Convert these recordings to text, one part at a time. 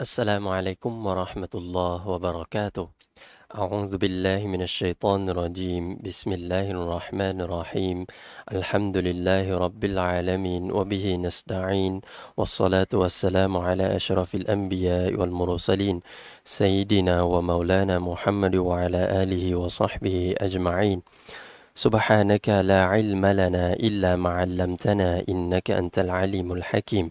السلام عليكم ورحمة الله وبركاته أعوذ بالله من الشيطان الرجيم بسم الله الرحمن الرحيم الحمد لله رب العالمين وبه نستعين والصلاة والسلام على أشرف الأنبياء والمرسلين سيدنا ومولانا محمد وعلى آله وصحبه أجمعين سبحانك لا علم لنا إلا ما علمتنا إنك أنت العليم الحكيم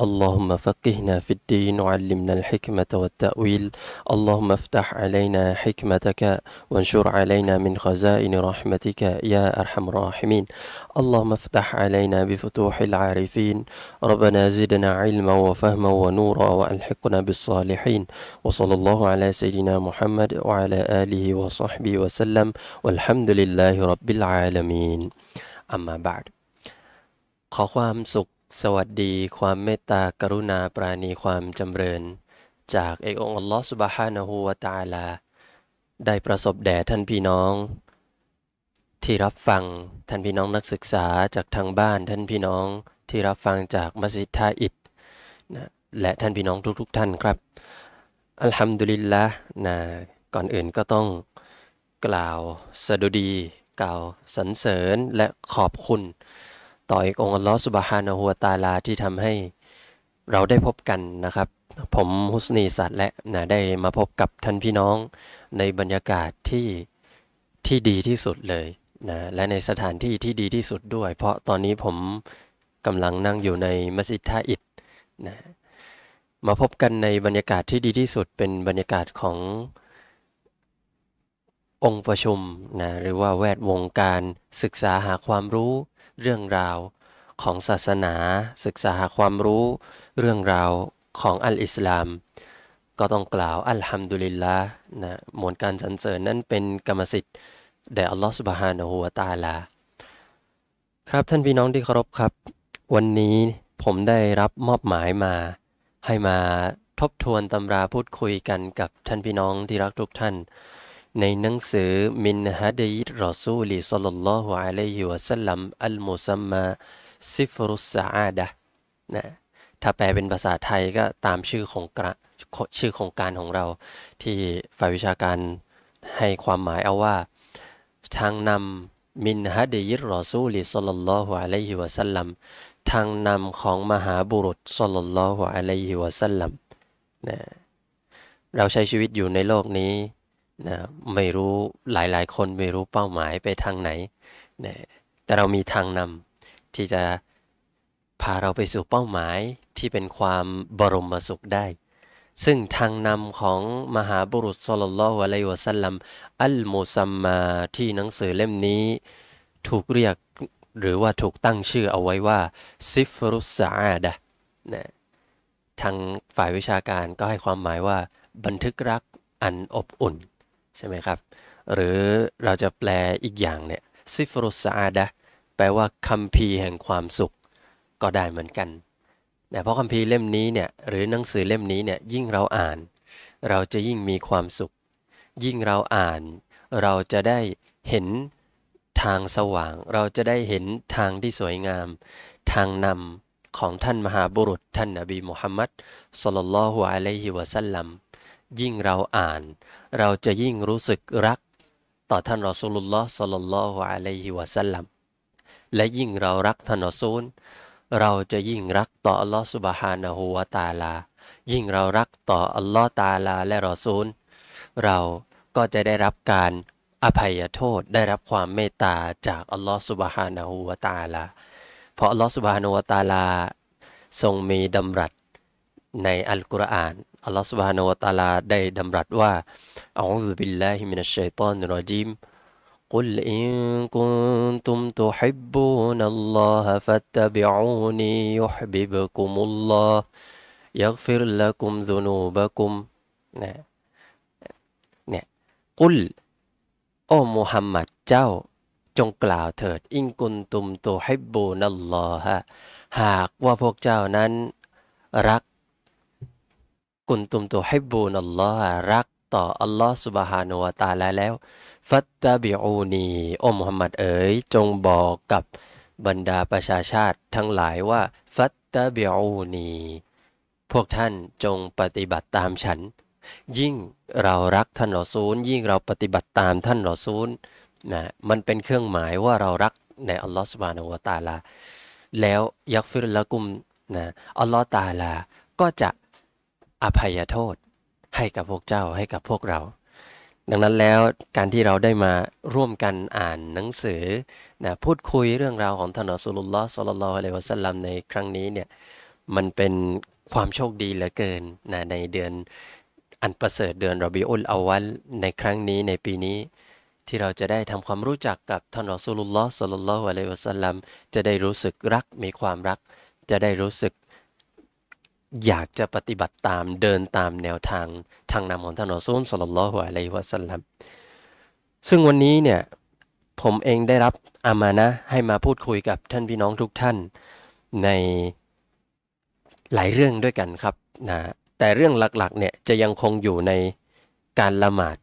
اللهم فقهنا في الدين وعلمنا الحكمة والتأويل اللهم افتح علينا حكمتك وانشر علينا من خزائن رحمتك يا أرحم الراحمين اللهم افتح علينا بفتوح العارفين ربنا زدنا علما وفهما ونورا وألحقنا بالصالحين وصلى الله على سيدنا محمد وعلى آله وصحبه وسلم والحمد لله رب العالمين أما بعد ขอความสุขสวัสดีความเมตตากรุณาปราณีความจำเริญ จากเอกองค์อัลลอฮฺสุบฮานะฮูวะตาลา ได้ประสบแด่ท่านพี่น้อง ที่รับฟังท่านพี่น้องนักศึกษาจากทางบ้านท่านพี่น้อง ที่รับฟังจากมัสยิดท่าอิดนะและท่านพี่น้องทุกๆทท่านครับอัลฮัมดุลิลละนะก่อนอื่นก็ต้องกล่าวสดุดีกล่าวสรรเสริญและขอบคุณต่ออีกองค์ลอสุบฮานอหัวตาลาที่ทำให้เราได้พบกันนะครับ ผมฮุสนีสัตและนะได้มาพบกับท่านพี่น้องในบรรยากาศที่ที่ดีที่สุดเลยนะและในสถานที่ที่ดีที่สุดด้วยเพราะตอนนี้ผมกำลังนั่งอยู่ในมัสยิดท่าอิดนะมาพบกันในบรรยากาศที่ดีที่สุด เป็นบรรยากาศขององค์ประชุมนะหรือว่าแวดวงการศึกษาหาความรู้เรื่องราวของศาสนา ศึกษาหาความรู้เรื่องราวของอัลอิสลาม ก็ต้องกล่าวอัลฮัมดุลิลละนะมวลการสรรเสริญนั้นเป็นกรรมสิทธิ์แด่อัลลอฮฺสุบฮานะฮูวตาลา ครับท่านพี่น้องที่เคารพครับ วันนี้ผมได้รับมอบหมายมาให้มาทบทวนตำราพูดคุยกันกับท่านพี่น้องที่รักทุกท่านในหนังสือมินฮะดีรอซูลีสัลลัลลอฮุอะลัยฮิวะสัลลัมอัลมุซัมมาซิฟรุสซาอาดะนะถ้าแปลเป็นภาษาไทยก็ตามชื่อของกระ ชื่อของการของเรา ที่ฝ่ายวิชาการให้ความหมายเอาว่า ทางนำมินฮะดียิรอซูลีสัลลัลลอฮุอะลัยฮิวะสัลลัมทางนำของมหาบุรุษสัลลัลลอฮุอะลัยฮิวะสัลลัมนะเราใช้ชีวิตอยู่ในโลกนี้นะไม่รู้หลายๆคนไม่รู้เป้าหมายไปทางไหนนะแต่เรามีทางนำที่จะพาเราไปสู่เป้าหมายที่เป็นความบรมสุขได้ ซึ่งทางนำของมหาบุรุษสลลลออะลัยวะสัลลัม อัลมุซัมมาที่หนังสือเล่มนี้ ถูกเรียกหรือว่าถูกตั้งชื่อเอาไว้ว่าซิฟรุสซาดะนะทางฝ่ายวิชาการก็ให้ความหมายว่าบันทึกรักอันอบอุ่นใช่ไหมครับ หรือเราจะแปลอีกอย่างเนี่ยซิฟรุสอาดะแปลว่าคัมภีร์แห่งความสุข ก็ได้เหมือนกันนะเพราะคัมภีร์เล่มนี้เนี่ยหรือหนังสือเล่มนี้เนี่ยยิ่งเราอ่าน เราจะยิ่งมีความสุข ยิ่งเราอ่าน เราจะได้เห็นทางสว่าง เราจะได้เห็นทางที่สวยงาม ทางนำของท่านมหาบุรุษท่านนบีมุฮัมมัดสลลัลลอฮุอะลัยฮิวะสัลลัมยิ่งเราอ่านเราจะยิ่งรู้สึกรักต่อท่านรอซูลุลลอฮ์สัลลัลลอฮุอะลัยฮิวะสัลลัม และยิ่งเรารักท่านรอซูล เราจะยิ่งรักต่ออัลลอฮ์สุบฮานะฮูวะตาลายิ่งเรารักต่ออัลลอฮ์ตาลาและรอซูลเราก็จะได้รับการอภัยโทษได้รับความเมตตาจากอัลลอฮ์สุบฮานะฮูวะตาลา เพราะอัลลอฮ์สุบฮานะฮูวะตาลา ทรงมีดำรัสในอัลกุรอาน อัลลอฮฺสุบฮานาวตาลา ได้ดำรัสว่าอัลลอฮฺบิลลาฮิมินัชชัยตอนรอจิม قل إن كنتم تحبون الله فاتبعوني يحببكم الله يغفر لكم ذنوبكم นะเนี่ยกุลโอ้มุฮัมมัด เจ้าจงกล่าวเถิด อิงกุนตุมตัวให้บูนัลลอฮะหากว่าพวกเจ้านั้นรักกุนตุมตัวให้บูนอัลลอฮ์รักต่ออัลลอฮ์สุบฮานุวาตาลาแล้วฟัตตาบิอูนีอมฮัมมัดเอ๋ยจงบอกกับบรรดาประชาชาติ ทั้งหลายว่าฟัตตาบิอูนีพวกท่านจงปฏิบัติตามฉัน ยิ่งเรารักท่านรอซูล ยิ่งเราปฏิบัติตามท่านรอซูลนะมันเป็นเครื่องหมายว่าเรารักในอัลลอฮ์สุบฮานอวตาลาแล้วยักฟิรละกุมนะอัลลอฮ์ตาลาก็จะอภัยโทษให้กับพวกเจ้าให้กับพวกเรา ดังนั้นแล้วการที่เราได้มาร่วมกันอ่านหนังสือนะพูดคุยเรื่องราวของท่านอัสลุลลอฮ์สลลลอะลัยวะสัลลัมในครั้งนี้เนี่ยมันเป็นความโชคดีเหลือเกินนะในเดือนอันประเสริฐเดือนรอบีอุลอาวัลในครั้งนี้ในปีนี้ที่เราจะได้ทำความรู้จักกับท่านอัสลุลลอฮ์สลลลอะลัยวะสัลลัมจะได้รู้สึกรักมีความรักจะได้รู้สึกอยากจะปฏิบัติตามเดินตามแนวทางทางนำของท่านอัลลอฮฺสุลลัลฮุอะลัยฮิวะสัลลัม ซึ่งวันนี้เนี่ยผมเองได้รับอามานะให้มาพูดคุยกับท่านพี่น้องทุกท่านในหลายเรื่องด้วยกันครับนะแต่เรื่องหลักๆเนี่ยจะยังคงอยู่ในการละหมาด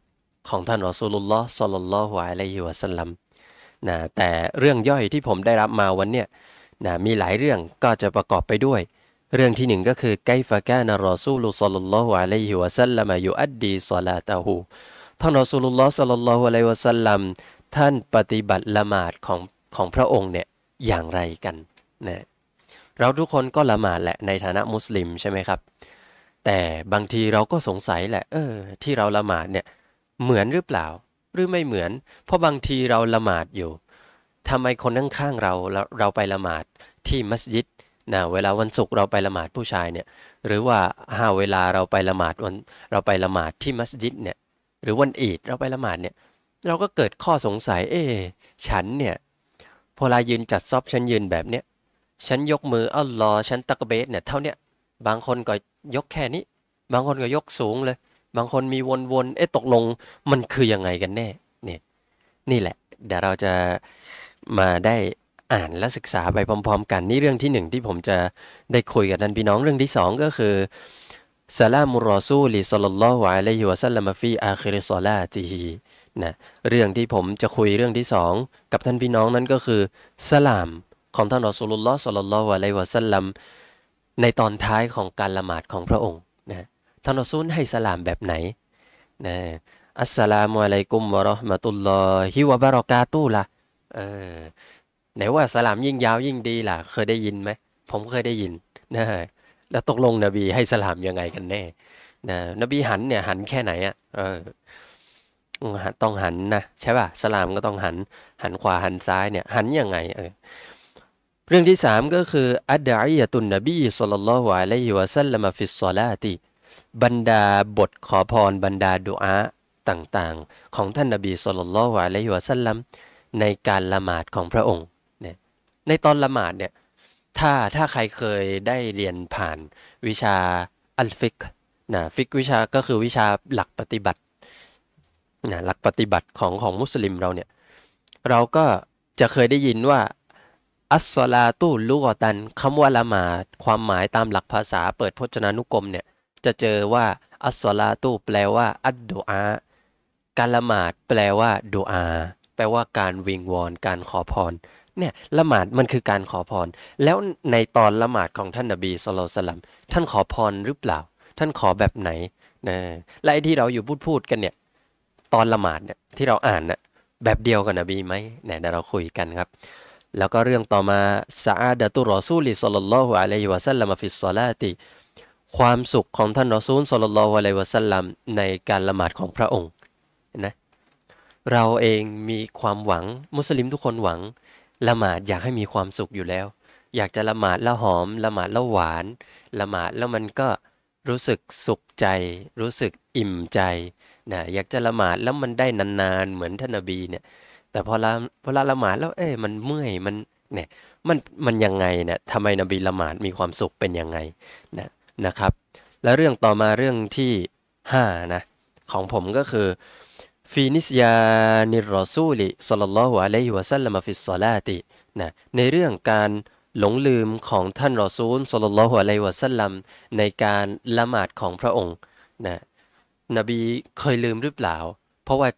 ของท่านอัลสุลลอฮ์สลลลอฮุอะลัยฮิวะสัลลัมนะแต่เรื่องย่อยที่ผมได้รับมาวันเนี่ยนะมีหลายเรื่องก็จะประกอบไปด้วยเรื่องที่หนึ่งก็คือไกฟะกานะรอซูลุสัลลัลลอฮุอะลัยฮิวะสัลลัมยูอัดดีสลาตาหูท่านรอซูลุลลอฮ์สัลลัลลอฮุอะลัยฮิวะสัลลัมท่านปฏิบัติละหมาดของของพระองค์เนี่ยอย่างไรกันนะเราทุกคนก็ละหมาดแหละในฐานะมุสลิมใช่ไหมครับแต่บางทีเราก็สงสัยแหละ เออ ที่เราละหมาดเนี่ย เหมือนหรือเปล่าหรือไม่เหมือน เพราะบางทีเราละหมาดอยู่ทำไมคนข้างๆเราเราไปละหมาดที่มัสยิดนะเวลาวันศุกร์เราไปละหมาดผู้ชายเนี่ย หรือว่าห้าเวลาเราไปละหมาดวันเราไปละหมาดที่มัสยิดเนี่ยหรือวันอีดเราไปละหมาดเนี่ยเราก็เกิดข้อสงสัยเออฉันเนี่ยพอลายืนจัดซอบฉันยืนแบบเนี้ยฉันยกมืออัลลอฉันตะกเบสเนี่ย เท่าเนี้ยบางคนก็ยกแค่นี้ บางคนก็ยกสูงเลย บางคนมีวนๆเอ๊ะตกลงมันคือยังไงกันแน่เนี่ยนี่แหละเดี๋ยวเราจะมาได้อ่านและศึกษาไปพร้อม ๆ กันนี่เรื่องที่หนึ่งที่ผมจะได้คุยกับท่านพี่น้องเรื่องที่สองก็คือซาลามุรอซูลิสลลอฮุอะลัยฮิวะซัลลัมฟีอาคิริซอลาตีฮีนะเรื่องที่ผมจะคุยเรื่องที่สองกับท่านพี่น้องนั้นก็คือ สลามของท่านรอซูลุลลอฮ์สลลลอฮุอะลัยวะซัลลัมในตอนท้ายของการละหมาดของพระองค์นะท่านรอซูลให้สลามแบบไหนนะอัสสลามุอะลัยกุมวะเราะห์มะตุลลอฮิวะบะเราะกาตุละเออไหนว่า สลามยิ่งยาวยิ่งดีล่ะ เคยได้ยินไหม ผมเคยได้ยินนะแล้วตกลงนบีให้สลามยังไงกันแน่นะนบีหันเนี่ย หันแค่ไหนอะ่ะเออต้องหันนะใช่ป่ะ สลามก็ต้องหัน หันขวาหันซ้ายเนี่ย หันยังไงเออเรื่องที่สามก็คืออัดอียตุนนบีสุลลัลฮวะลัยูอซัลลัมฟิสซอลาติ บรรดาบทขอพรบรรดาดุอาต่าง ๆ ของท่านนบีสุลลัลฮวะลัยูอซัลลัมในการละหมาดของพระองค์ในตอนละหมาดเนี่ย ถ้า ถ้าใครเคยได้เรียนผ่านวิชาอัลฟิก นะ ฟิกวิชา ก็คือวิชาหลักปฏิบัติ นะ หลักปฏิบัติของของมุสลิมเราเนี่ย เราก็จะเคยได้ยินว่า อัสซลาตูลูกอตันคำว่าละหมาด ความหมายตามหลักภาษาเปิดพจนานุกรมเนี่ย จะเจอว่า อัสซลาตูแปลว่าอัดดูอา การละหมาดแปลว่าดูอา แปลว่าการวิงวอน การขอพรเนี่ยละหมาดมันคือการขอพร แล้วในตอนละหมาดของท่านนบีสโลสลัมท่านขอพรหรือเปล่า ท่านขอแบบไหนนะและไอ้ที่เราอยู่พูดพูดกันเนี่ยตอนละหมาดเนี่ยที่เราอ่านน่ะแบบเดียวกันนบีไหมเนี่ยเดี๋ยวเราคุยกันครับ แล้วก็เรื่องต่อมาซาอาดะตุรอซูลิสลลลอฮุอะลัยฮิวะสัลลัมฟิสซาลาติ ความสุขของท่านรอซูลสลลลลอฮุอะลัยฮิวะสัลลัมในการละหมาดของพระองค์นะเราเองมีความหวังมุสลิมทุกคนหวังละหมาดอยากให้มีความสุขอยู่แล้ว อยากจะละหมาดละหอมละหมาดละหวาน ละหมาดแล้วมันก็รู้สึกสุขใจ รู้สึกอิ่มใจนะอยากจะละหมาดแล้วมันได้นานๆ เหมือนท่านอบีเนี่ย แต่พอละพอละละหมาดแล้วเอ้มันเมื่อยมันเนี่ยมันมันยังไงเนี่ยทำไมนบีละหมาดมีความสุขเป็นยังไงนะนะครับ แล้วเรื่องต่อมาเรื่องที่ 5นะของผมก็คือฟีนิสยานิรอซูลิสลลัลลอฮุอะลัยฮิวะซัลลัมฟิสซอลาตินะ ในเรื่องการหลงลืมของท่านรอซูลสลลัลลอฮุอะลัยวะซัลลัมในการละหมาดของพระองค์ นะ นบีเคยลืมหรือเปล่า เพราะว่า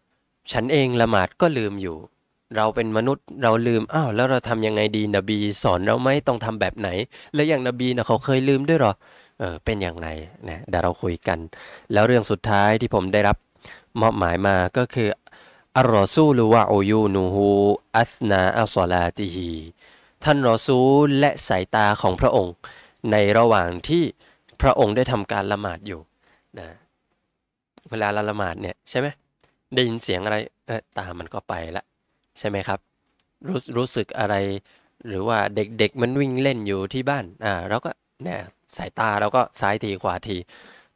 ฉันเองละหมาดก็ลืมอยู่ เราเป็นมนุษย์เราลืม อ้าวแล้วเราทำยังไงดี นบีสอนเราไหมต้องทำแบบไหน แล้วอย่างนบีนะเขาเคยลืมด้วยหรอ เออเป็นอย่างไร นะเดี๋ยวเราคุยกัน แล้วเรื่องสุดท้ายที่ผมได้รับมอบหมายมาก็คืออัลรอซูลวะออยูนูฮูอัสนาอัลซอลาติฮีท่านรอซูลและสายตาของพระองค์ในระหว่างที่พระองค์ได้ทำการละหมาดอยู่นะเวลาาละหมาดเนี่ยใช่ไหมได้ยินเสียงอะไร เออตามันก็ไปละใช่ไหมครับรู้รู้สึกอะไรหรือว่าเด็กๆมันวิ่งเล่นอยู่ที่บ้านอ่าเราก็เนี่ยสายตาเราก็ซ้ายทีขวาที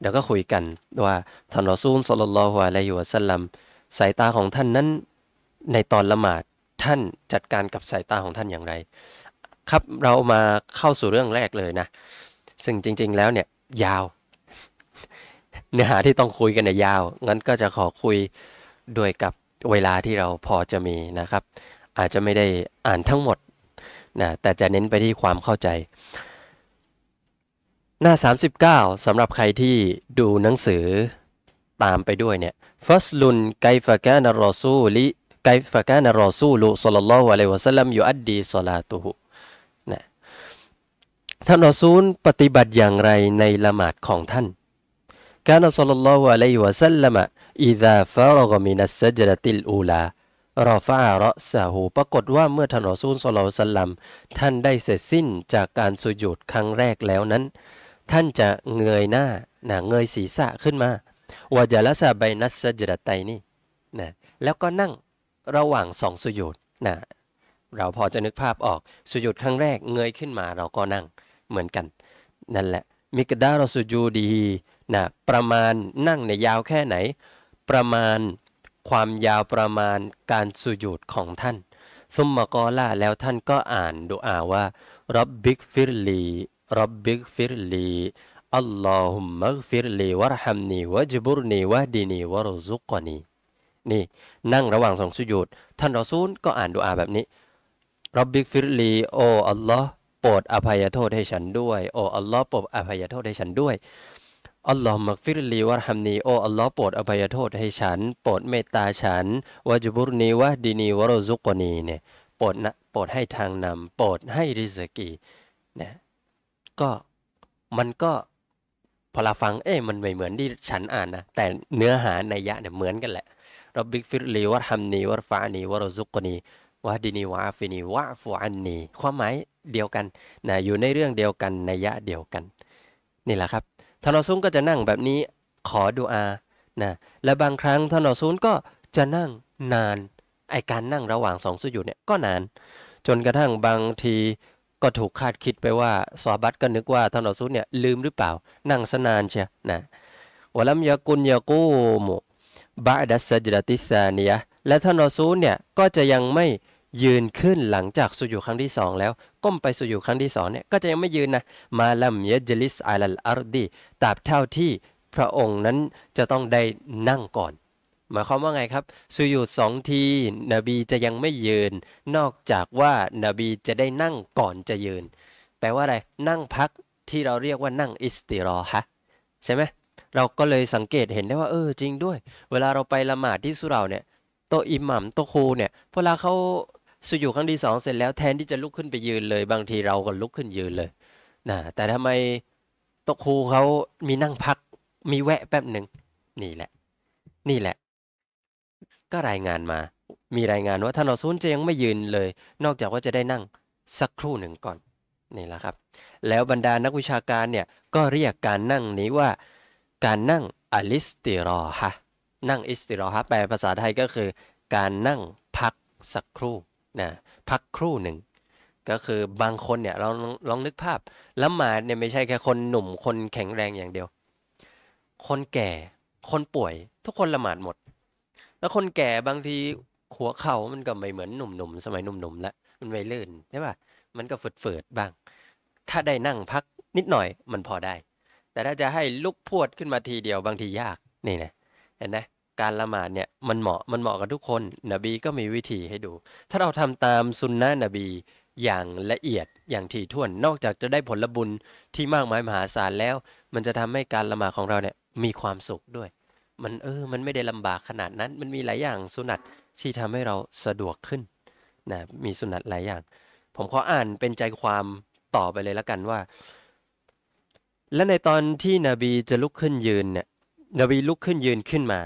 เดี๋ยวก็คุยกันว่าท่านรอซูลสลลลฮวาลัยฮิวะสัลลัมสายตาของท่านนั้นในตอนละหมาดท่านจัดการกับสายตาของท่านอย่างไร ครับเรามาเข้าสู่เรื่องแรกเลยนะซึ่งจริง ๆแล้วเนี่ยยาวเนื้อหาที่ต้องคุยกันเนี่ยยาวงั้นก็จะขอคุยด้วยกับเวลาที่เราพอจะมีนะครับ อาจจะไม่ได้อ่านทั้งหมดนะแต่จะเน้นไปที่ความเข้าใจหน้า39 สำหรับใครที่ดูหนังสือตามไปด้วยเนี่ยฟัสลุนไกฟะกานารอซูลิไกฟะกานารอซูลุสลลัลลอฮุอะลัยวะสัลลัมยูอัดดีสลาตุฮุนะท่านรอซูลปฏิบัติอย่างไรในละหมาดของท่านกานสลลัลลอฮุอะลัยวะสัลลัมอิดะฟารกมินัสซจดติลอูลารอฟาระสาหูปรากฏว่าเมื่อท่านรอซูลสลลัลลัมท่านได้เสร็จสิ้นจากการสุญูดครั้งแรกแล้วนั้นท่านจะเงยหน้านะเงยศีรษะขึ้นมาวาจาลสาไบนัสซจรไตนี่นะแล้วก็นั่งระหว่างสองสุยุดนะเราพอจะนึกภาพออก สุยุดครั้งแรก เงยขึ้นมาเราก็นั่งเหมือนกัน นั่นแหละ มิกดาเราสุยูดีนะประมาณนั่งในยาวแค่ไหน ประมาณความยาวประมาณการสุยุดของท่าน ซุมมะกอล่าแล้วท่านก็อ่านดูอาว่ารับบิกฟิรลีร رب اغفر لي اللهم ا ล ف ر لي وارحمني واجبرني واهدني و ا ر ุ ق ن ีนี่นั่งระหว่างสองสุญูดท่านรอซูลก็อ่านดูอาแบบนี้รับบิกฟิรลีโออัลลอฮ์โปรดอภัยโทษให้ฉันด้วยโออัลลอฮ์โปรดอภัยโทษให้ฉันด้วยอัลลอฮ์มักฟิรลีวะฮัมนีโออัลลอฮ์โปรดอภัยโทษให้ฉัน โปรดเมตตาฉันวะจบุรนีวะดีนีวะรซุกนีเนี่ยโปรดนะโปรดให้ทางนำโปรดให้ริสกีเนี่ยก็มันก็พอเราฟังเอ๊ะมันไม่เหมือนที่ฉันอ่านนะแต่เนื้อหาในยะเนี่ยเหมือนกันแหละรับบิกฟิรลีวะฮัมนีวะฟานีวรุซุกนีวะดินีวะฟินีวะฟูอันนีความหมายเดียวกันนะอยู่ในเรื่องเดียวกันในยะเดียวกัน นี่แหละครับท่านอซุนก็จะนั่งแบบนี้ขอดูอานะและบางครั้งท่านอซุนก็จะนั่งนาน ไอการนั่งระหว่างสองสุญูเนี่ยก็นานจนกระทั่งบางทีก็ถูกคาดคิดไปว่าสอบัตก็นึกว่าท่านอสุเนี่ยลืมหรือเปล่านั่งสนานเชียนะวะลัมยากุนยากูมุบะดัสจดติสานียะและท่านอสุเนี่ยก็จะยังไม่ยืนขึ้นหลังจากสุญูครั้งที่สองแล้วก้มไปสุญูครั้งที่สองเนี่ยก็จะยังไม่ยืนนะมาลัมยะจลิสอัลัลอาร์ดีตราบเท่าที่พระองค์นั้นจะต้องได้นั่งก่อนหมายความว่าไงครับสุยุดสองที นบีจะยังไม่ยืน นอกจากว่านบีจะได้นั่งก่อนจะยืน แปลว่าอะไร นั่งพักที่เราเรียกว่านั่งอิสติรอฮะใช่ไหมเราก็เลยสังเกตเห็นได้ว่า เออจริงด้วย เวลาเราไปละหมาดที่สุเราเนี่ย โตอิหมัมโตคูเนี่ยเวลาเขาสุยุครั้งที่สองเสร็จแล้วแทนที่จะลุกขึ้นไปยืนเลย บางทีเราก็ลุกขึ้นยืนเลย นะ แต่ทำไมโตคูเขามีนั่งพัก มีแวะแป๊บหนึ่งนี่แหละ นี่แหละก็รายงานมา มีรายงานว่าท่านรอซูลจะยังไม่ยืนเลย นอกจากว่าจะได้นั่งสักครู่หนึ่งก่อน นี่แหละครับ แล้วบรรดานักวิชาการเนี่ยก็เรียกการนั่งนี้ว่าการนั่งอลิสติรอฮะนั่งอิสติรอฮะแปลภาษาไทยก็คือการนั่งพักสักครู่นะพักครู่หนึ่ง ก็คือบางคนเนี่ยลองลองนึกภาพละหมาดเนี่ยไม่ใช่แค่คนหนุ่มคนแข็งแรงอย่างเดียว คนแก่คนป่วยทุกคนละหมาดหมดแล้วคนแก่บางทีหัวเข่ามันก็ไม่เหมือนหนุ่มๆสมัยหนุ่มๆแล้วมันไม่ลื่นใช่ป่ะมันก็เฟิดๆบ้าง ถ้าได้นั่งพักนิดหน่อยมันพอได้ แต่ถ้าจะให้ลุกพวดขึ้นมาทีเดียวบางทียากนี่นะเห็นไหมการละหมาดเนี่ยมันเหมาะมันเหมาะกับทุกคน นบีก็มีวิธีให้ดู ถ้าเราทำตามสุนนะนบีอย่างละเอียดอย่างถี่ถ้วนนอกจากจะได้ผลบุญที่มากมายมหาศาลแล้ว มันจะทำให้การละหมาดของเราเนี่ยมีความสุขด้วยมันเออ มันไม่ได้ลำบากขนาดนั้น มันมีหลายอย่างสุนัตที่ทำให้เราสะดวกขึ้นนะ มีสุนัตหลายอย่าง ผมขออ่านเป็นใจความต่อไปเลยละกันว่า และในตอนที่นบีจะลุกขึ้นยืนเนี่ย นบีลุกขึ้นยืนขึ้นมา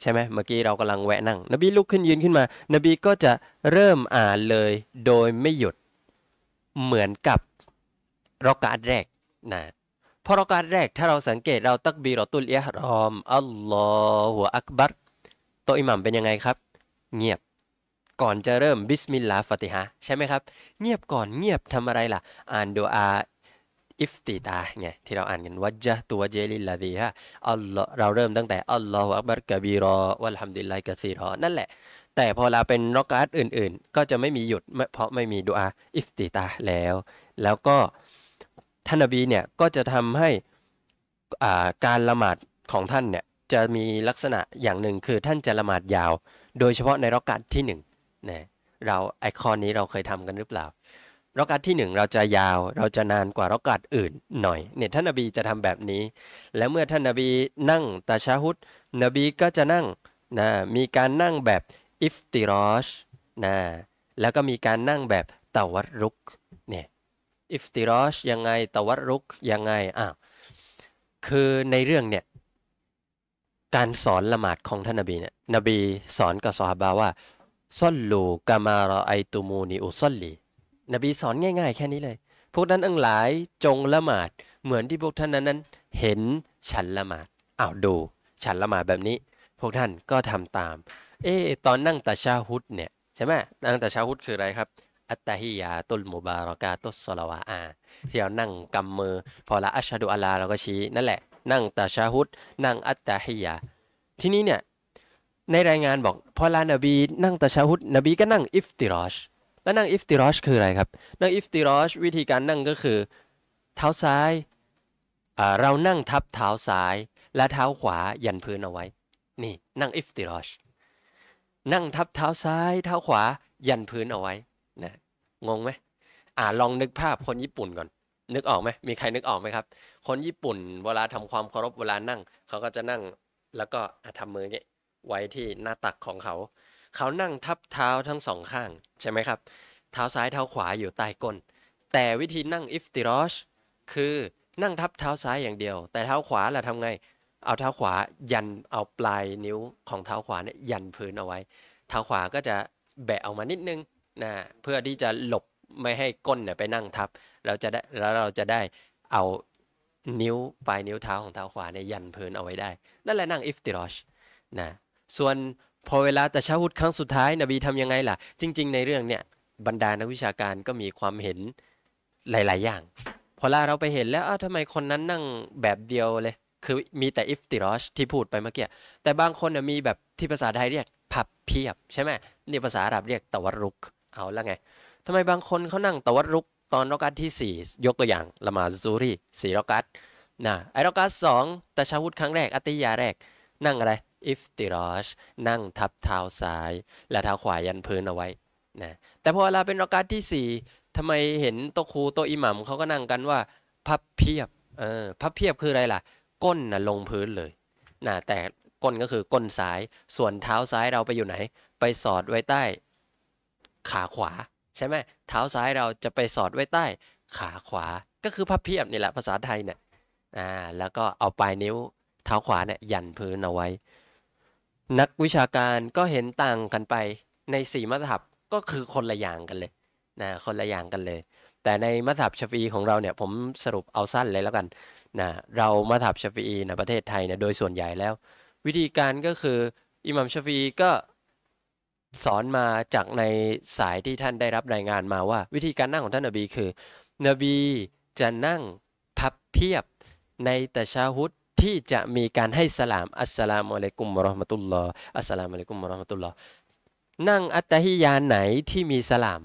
ใช่ไหมเมื่อกี้เรากำลังแวะนั่ง นบีลุกขึ้นยืนขึ้นมา นบีก็จะเริ่มอ่านเลย โดยไม่หยุด เหมือนกับรอกาดแรกนะพอราการแรกถ้าเราสังเกตเราตักบีรอตุลเอฮรอมอัลลอฮฺอักบัรโตอิหมัมเป็นยังไงครับ เงียบก่อนจะเริ่มบิสมิลลาห์ฟาติฮะใช่ไหมครับ เงียบก่อนเงียบทำอะไรล่ะ อ่านดูอา อิฟติตาไงที่เราอ่านกัน วัจจะตัวเจลิลาดีฮะอัลลอฮ์เราเริ่มตั้งแต่อัลลอฮฺอักบัรกะบีรอ วัลฮัมดลิลลาฮิกะซีรอนั่นแหละ แต่พอเราเป็นรอกาสอื่น ๆ ก็จะไม่มีหยุดเพราะไม่มีดูอาอิฟติตาแล้ว แล้วก็ท่านนบีเนี่ยก็จะทำให้การละหมาดของท่านเนี่ยจะมีลักษณะอย่างหนึ่งคือท่านจะละหมาดยาว โดยเฉพาะในรักาดที่1นึ่เราไอคอนนี้เราเคยทำกันหรือเปล่ารักาดที่ 1 เราจะยาวเราจะนานกว่ารักาดอื่นหน่อยเนี่ยท่านนบีจะทำแบบนี้ แล้วเมื่อท่านนบีนั่งตาชาฮุดนบีก็จะนั่งนะมีการนั่งแบบอิฟติรอชนะแล้วก็มีการนั่งแบบตาวัดรุกอิฟติรอชยังไง ตะวัรุก ยังไงอ้าวคือในเรื่องเนี่ยการสอนละหมาดของท่านนบีเนี่ยนบีสอนกับสหบาว่าซัลลูกามารอไอตูมูนิอุซัลลีนบีสอนง่าย ๆ แค่นี้เลย พวกนั้นอังหลายจงละหมาดเหมือนที่พวกท่านนั้นนั้น เห็นฉันละหมาดอ้าวดู ฉันละหมาดแบบนี้ พวกท่านก็ทำตาม เอ๊ตอนนั่งตะชาฮุดเนี่ยใช่ไหมนั่งตะชาฮุดคืออะไรครับอัตตฮิยาตุลมุบารอกาตุสสลาวะอาที่เรานั่งกำมือ พอละอัชฮดุอัลลาเราก็ชี้นั่นแหละนั่งตาชาฮุดนั่งอัตตฮิยาทีนี้เนี่ยในรายงานบอกพอละนบี นั่งตาชาฮุดนบี ก็นั่งอิฟติรอชแล้วนั่งอิฟติรอชคืออะไรครับนั่งอิฟติรอชวิธีการนั่งก็คือเท้าซ้ายเรานั่งทับเท้าซ้ายและเท้าขวายันพื้นเอาไว้นี่นั่งอิฟติรอชนั่งทับเท้าซ้าย เท้าขวายันพื้นเอาไว้งงไหมอ่าลองนึกภาพคนญี่ปุ่นก่อน นึกออกไหมมีใครนึกออกไหมครับ คนญี่ปุ่นเวลาทำความเคารพเวลานั่ง เขาก็จะนั่งแล้วก็ทำมือเงี้ยไว้ที่หน้าตักของเขา เขานั่งทับเท้าทั้งสองข้างใช่ไหมครับ เท้าซ้ายเท้าขวาอยู่ใต้ก้น แต่วิธีนั่งอิฟติรอชคือนั่งทับเท้าซ้ายอย่างเดียว แต่เท้าขวาล่ะทำไง เอาเท้าขวายันเอาปลายนิ้วของเท้าขวาเนี่ยยันพื้นเอาไว้ เท้าขวาก็จะแบะออกมานิดนึงนะเพื่อที่จะหลบไม่ให้ก้นเนี่ยไปนั่งทับแล้วจะได้แล้วเราจะได้เอานิ้วปลายนิ้วเท้าของเท้าขวาเนี่ยยันพื้นเอาไว้ได้ นั่นแหละนั่งอิฟติรอชนะ ส่วนพอเวลาตะชาวุดครั้งสุดท้ายนบีทำยังไงล่ะ จริง ๆ ในเรื่องเนี่ยบรรดานักวิชาการก็มีความเห็นหลาย ๆ อย่าง พอลาเราไปเห็นแล้วอ้าวทำไมคนนั้นนั่งแบบเดียวเลย คือมีแต่อิฟติรอชที่พูดไปเมื่อกี้ แต่บางคนมีแบบที่ภาษาไทยเรียกผับเพียบใช่ไหมนี่ภาษาอาหรับเรียกตะวรุกเอาละไงทำไมบางคนเขานั่งตะวัดรุกตอนรอกัสที่ 4 ยกตัวอย่างละมาซูรี่สี่รอกัสนะไอรอกัสสองตะชาวุธครั้งแรกอัติยาแรกนั่งอะไรอิฟติรอชนั่งทับเท้าซ้าย และเท้าขวายันพื้นเอาไว้นะแต่พอเวลาเป็นรอกัสที่ 4 ทำไมเห็นโตครูโตอิหมัมเขาก็นั่งกันว่าพับเพียบเออพับเพียบคืออะไรล่ะ ก้นนะลงพื้นเลยนะแต่ ก้นก็คือก้นซ้ายส่วนเท้าซ้ายเราไปอยู่ไหน ไปสอดไว้ใต้ขาขวาใช่ไหมเท้าซ้ายเราจะไปสอดไว้ใต้ขาขวาก็คือพับเพียบนี่แหละภาษาไทยเนี่ยอ่าแล้วก็เอาปลายนิ้วเท้าขวาเนี่ยยันพื้นเอาไว้ นักวิชาการก็เห็นต่างกันไปในสี่มัธยับก็คือคนละอย่างกันเลยนะคนละอย่างกันเลย แต่ในมัธยับชฟีของเราเนี่ยผมสรุปเอาสั้นเลยแล้วกันนะเรามัธยับชฟีในประเทศไทยเนี่ยโดยส่วนใหญ่แล้ว วิธีการก็คืออิหมัมชฟีก็สอนมาจากในสายที่ท่านได้รับรายงานมาว่า วิธีการนั่งของท่านนบีคือนบีจะนั่งพับเพียบในตะชาฮุดที่จะมีการให้สลามอัสสลามุอะลัยกุมมรอฮ์มะตุลลอฮ์อัสสลามุอะลัยกุมมรอฮ์มะตุลลอฮ์นั่งอัตตฮิยาไหนที่มีสลาม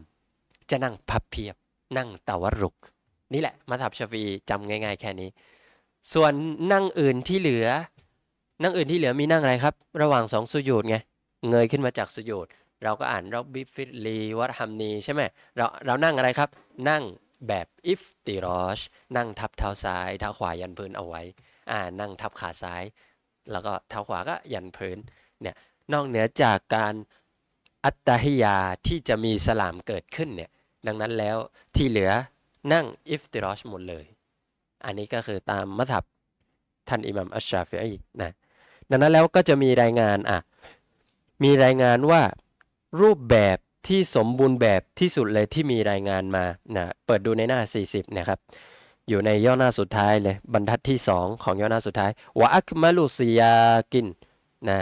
จะนั่งพับเพียบ นั่งตะวรุก นี่แหละมาถับชฟีจำง่าย ๆ แค่นี้ ส่วนนั่งอื่นที่เหลือ นั่งอื่นที่เหลือมีนั่งอะไรครับ ระหว่างสองสุญูดไงเงยขึ้นมาจากสุญูดเราก็อ่านราบิฟิลีวัดฮัมนีใช่ไหมเราเรานั่งอะไรครับ นั่งแบบอิฟติรอชนั่งทับเท้าซ้ายเท้าขวายันพื้นเอาไว้ อ่านั่งทับขาซ้าย แล้วก็เท้าขวาก็ยันพื้นเนี่ยนอกเหนือจากการอัตตาฮิยาที่จะมีสลามเกิดขึ้นเนี่ยดังนั้นแล้วที่เหลือนั่งอิฟติรอชหมดเลยอันนี้ก็คือตามมัทับท่านอิหมัมอัชชาฟิอีนะดังนั้นแล้วก็จะมีรายงานอ่ะมีรายงานว่ารูปแบบที่สมบูรณ์แบบที่สุดเลยที่มีรายงานมานะเปิดดูในหน้า 40 นะครับ อยู่ในย่อหน้าสุดท้ายเลย บรรทัดที่ 2 ของย่อหน้าสุดท้าย วะอัคมาลุียากิน นะ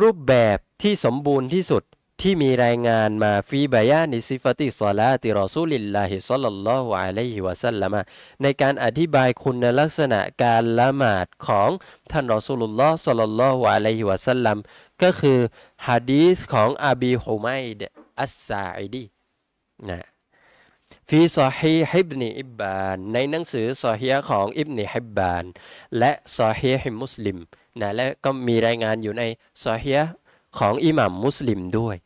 รูปแบบที่สมบูรณ์ที่สุดที่มีรายงานมา ฟีบายานิซิฟติสลาติรอซูลิลลาฮิซัลลัลลอฮุอะลัยฮิวะสัลลัม ในการอธิบายคุณลักษณะการละหมาดของท่านรอซูลุลลอฮ์ซัลลัลลอฮุอะลัยฮิวะสัลลัมก็คือฮะดีสของอาบีฮไมดอัสซาอิดีนะฟีซอฮีฮิบนีอิบบาน ในหนังสือซอฮีของอิบนีฮิบบานและซอฮีฮิมุสลิมนะและก็มีรายงานอยู่ในซอฮีของอิหมัมมุสลิมด้วย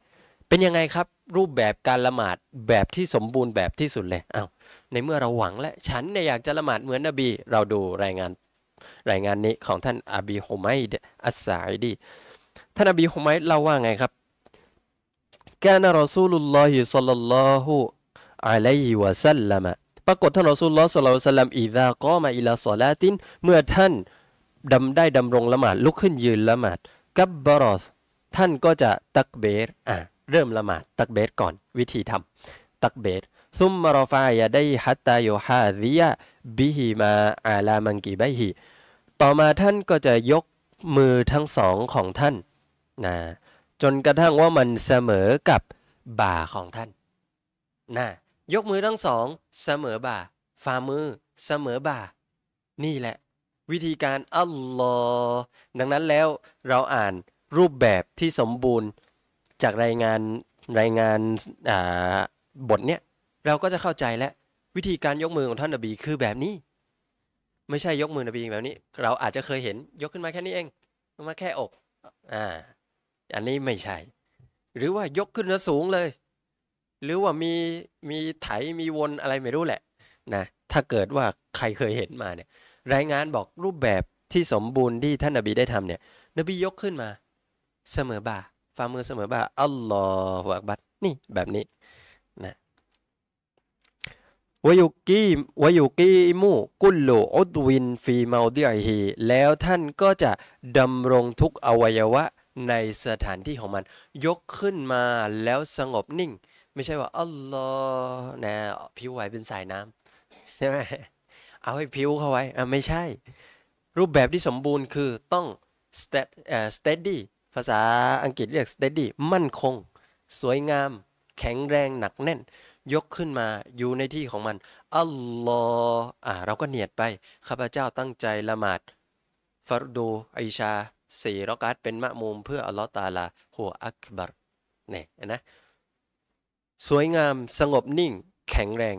เป็นยังไงครับรูปแบบการละหมาดแบบที่สมบูรณ์แบบที่สุดเลยอา้าวในเมื่อเราหวังและฉันเนี่ยอยากจะละหมาดเหมือนนบีเราดูรายงาน รายงานนี้ของท่านอาบีฮไมดอัสซาอิดีท่านอบีฮุมัยเล่าว่าไงครับกานรอซูลุลลอฮิสัลลัลลอฮุอะลัยฮิวะสัลลัมปรากฏท่านรอซูลลอฮ์สัลลัลลอฮุซัลลัมอีดาก็มาอิลาซอลาตินเมื่อท่าน ดำได้ดำรงละหมาดลุกขึ้นยืนละหมาดกับบรอสท่านก็จะตักเบรอ่ะเริ่มละหมาด ตักเบรก่อนวิธีทำตักเบรซุมมารอฟายาได้ฮัตตาโยฮาซียะบิฮิมาอาลามังกีไบฮิต่อมาท่านก็จะยกมือทั้งสองของท่านนะจนกระทั่งว่ามันเสมอกับบ่าของท่านนะยกมือทั้งสองเสมอบ่าฝ่ามือ เสมอบ่า นี่แหละ วิธีการอัลลอฮ์ดังนั้นแล้วเราอ่านรูปแบบที่สมบูรณ์จากรายงานรายงานบทเนี้ย เราก็จะเข้าใจแลววิธีการยกมือของท่านนบีคือแบบนี้ ไม่ใช่ยกมือนบีแบบนี้ เราอาจจะเคยเห็นยกขึ้นมาแค่นี้เอง มาแค่อกอ่าอันนี้ไม่ใช่ หรือว่ายกขึ้นแลสูงเลย หรือว่ามีมีไถมีวนอะไรไม่รู้แหละนะถ้าเกิดว่าใครเคยเห็นมาเนี่ยรายงานบอกรูปแบบที่สมบูรณ์ที่ท่านนบีได้ทำเนี่ยนบียกขึ้นมา เสมอบ่าฝ่ามือเสมอบ่าอัลลอฮฺอักบัตนี่แบบนี้นะวายุกีวายุกีมูกุลโลอุดวินฟีเมาดิไอฮีแล้วท่านก็จะดำรงทุกอวัยวะในสถานที่ของมัน ยกขึ้นมาแล้วสงบนิ่ง ไม่ใช่ว่า อัลลอฮ์นะผิวไหวเป็นสายน้ำใช่ไหมเอาให้ผิวเข้าไว้อ่ไม่ใช่ รูปแบบที่สมบูรณ์คือต้อง steady ภาษาอังกฤษเรียก steady มั่นคง สวยงาม แข็งแรงหนักแน่น ยกขึ้นมาอยู่ในที่ของมัน อัลลอฮ์อ่เราก็เนียดไปข้าพเจ้าตั้งใจละหมาดฟารดูอิชาสี่รอกัดเป็นมะมุมเพื่ออัลลอฮ์ตาลาหัวอักบารเนี่ยนะ สวยงามสงบนิ่งแข็งแรง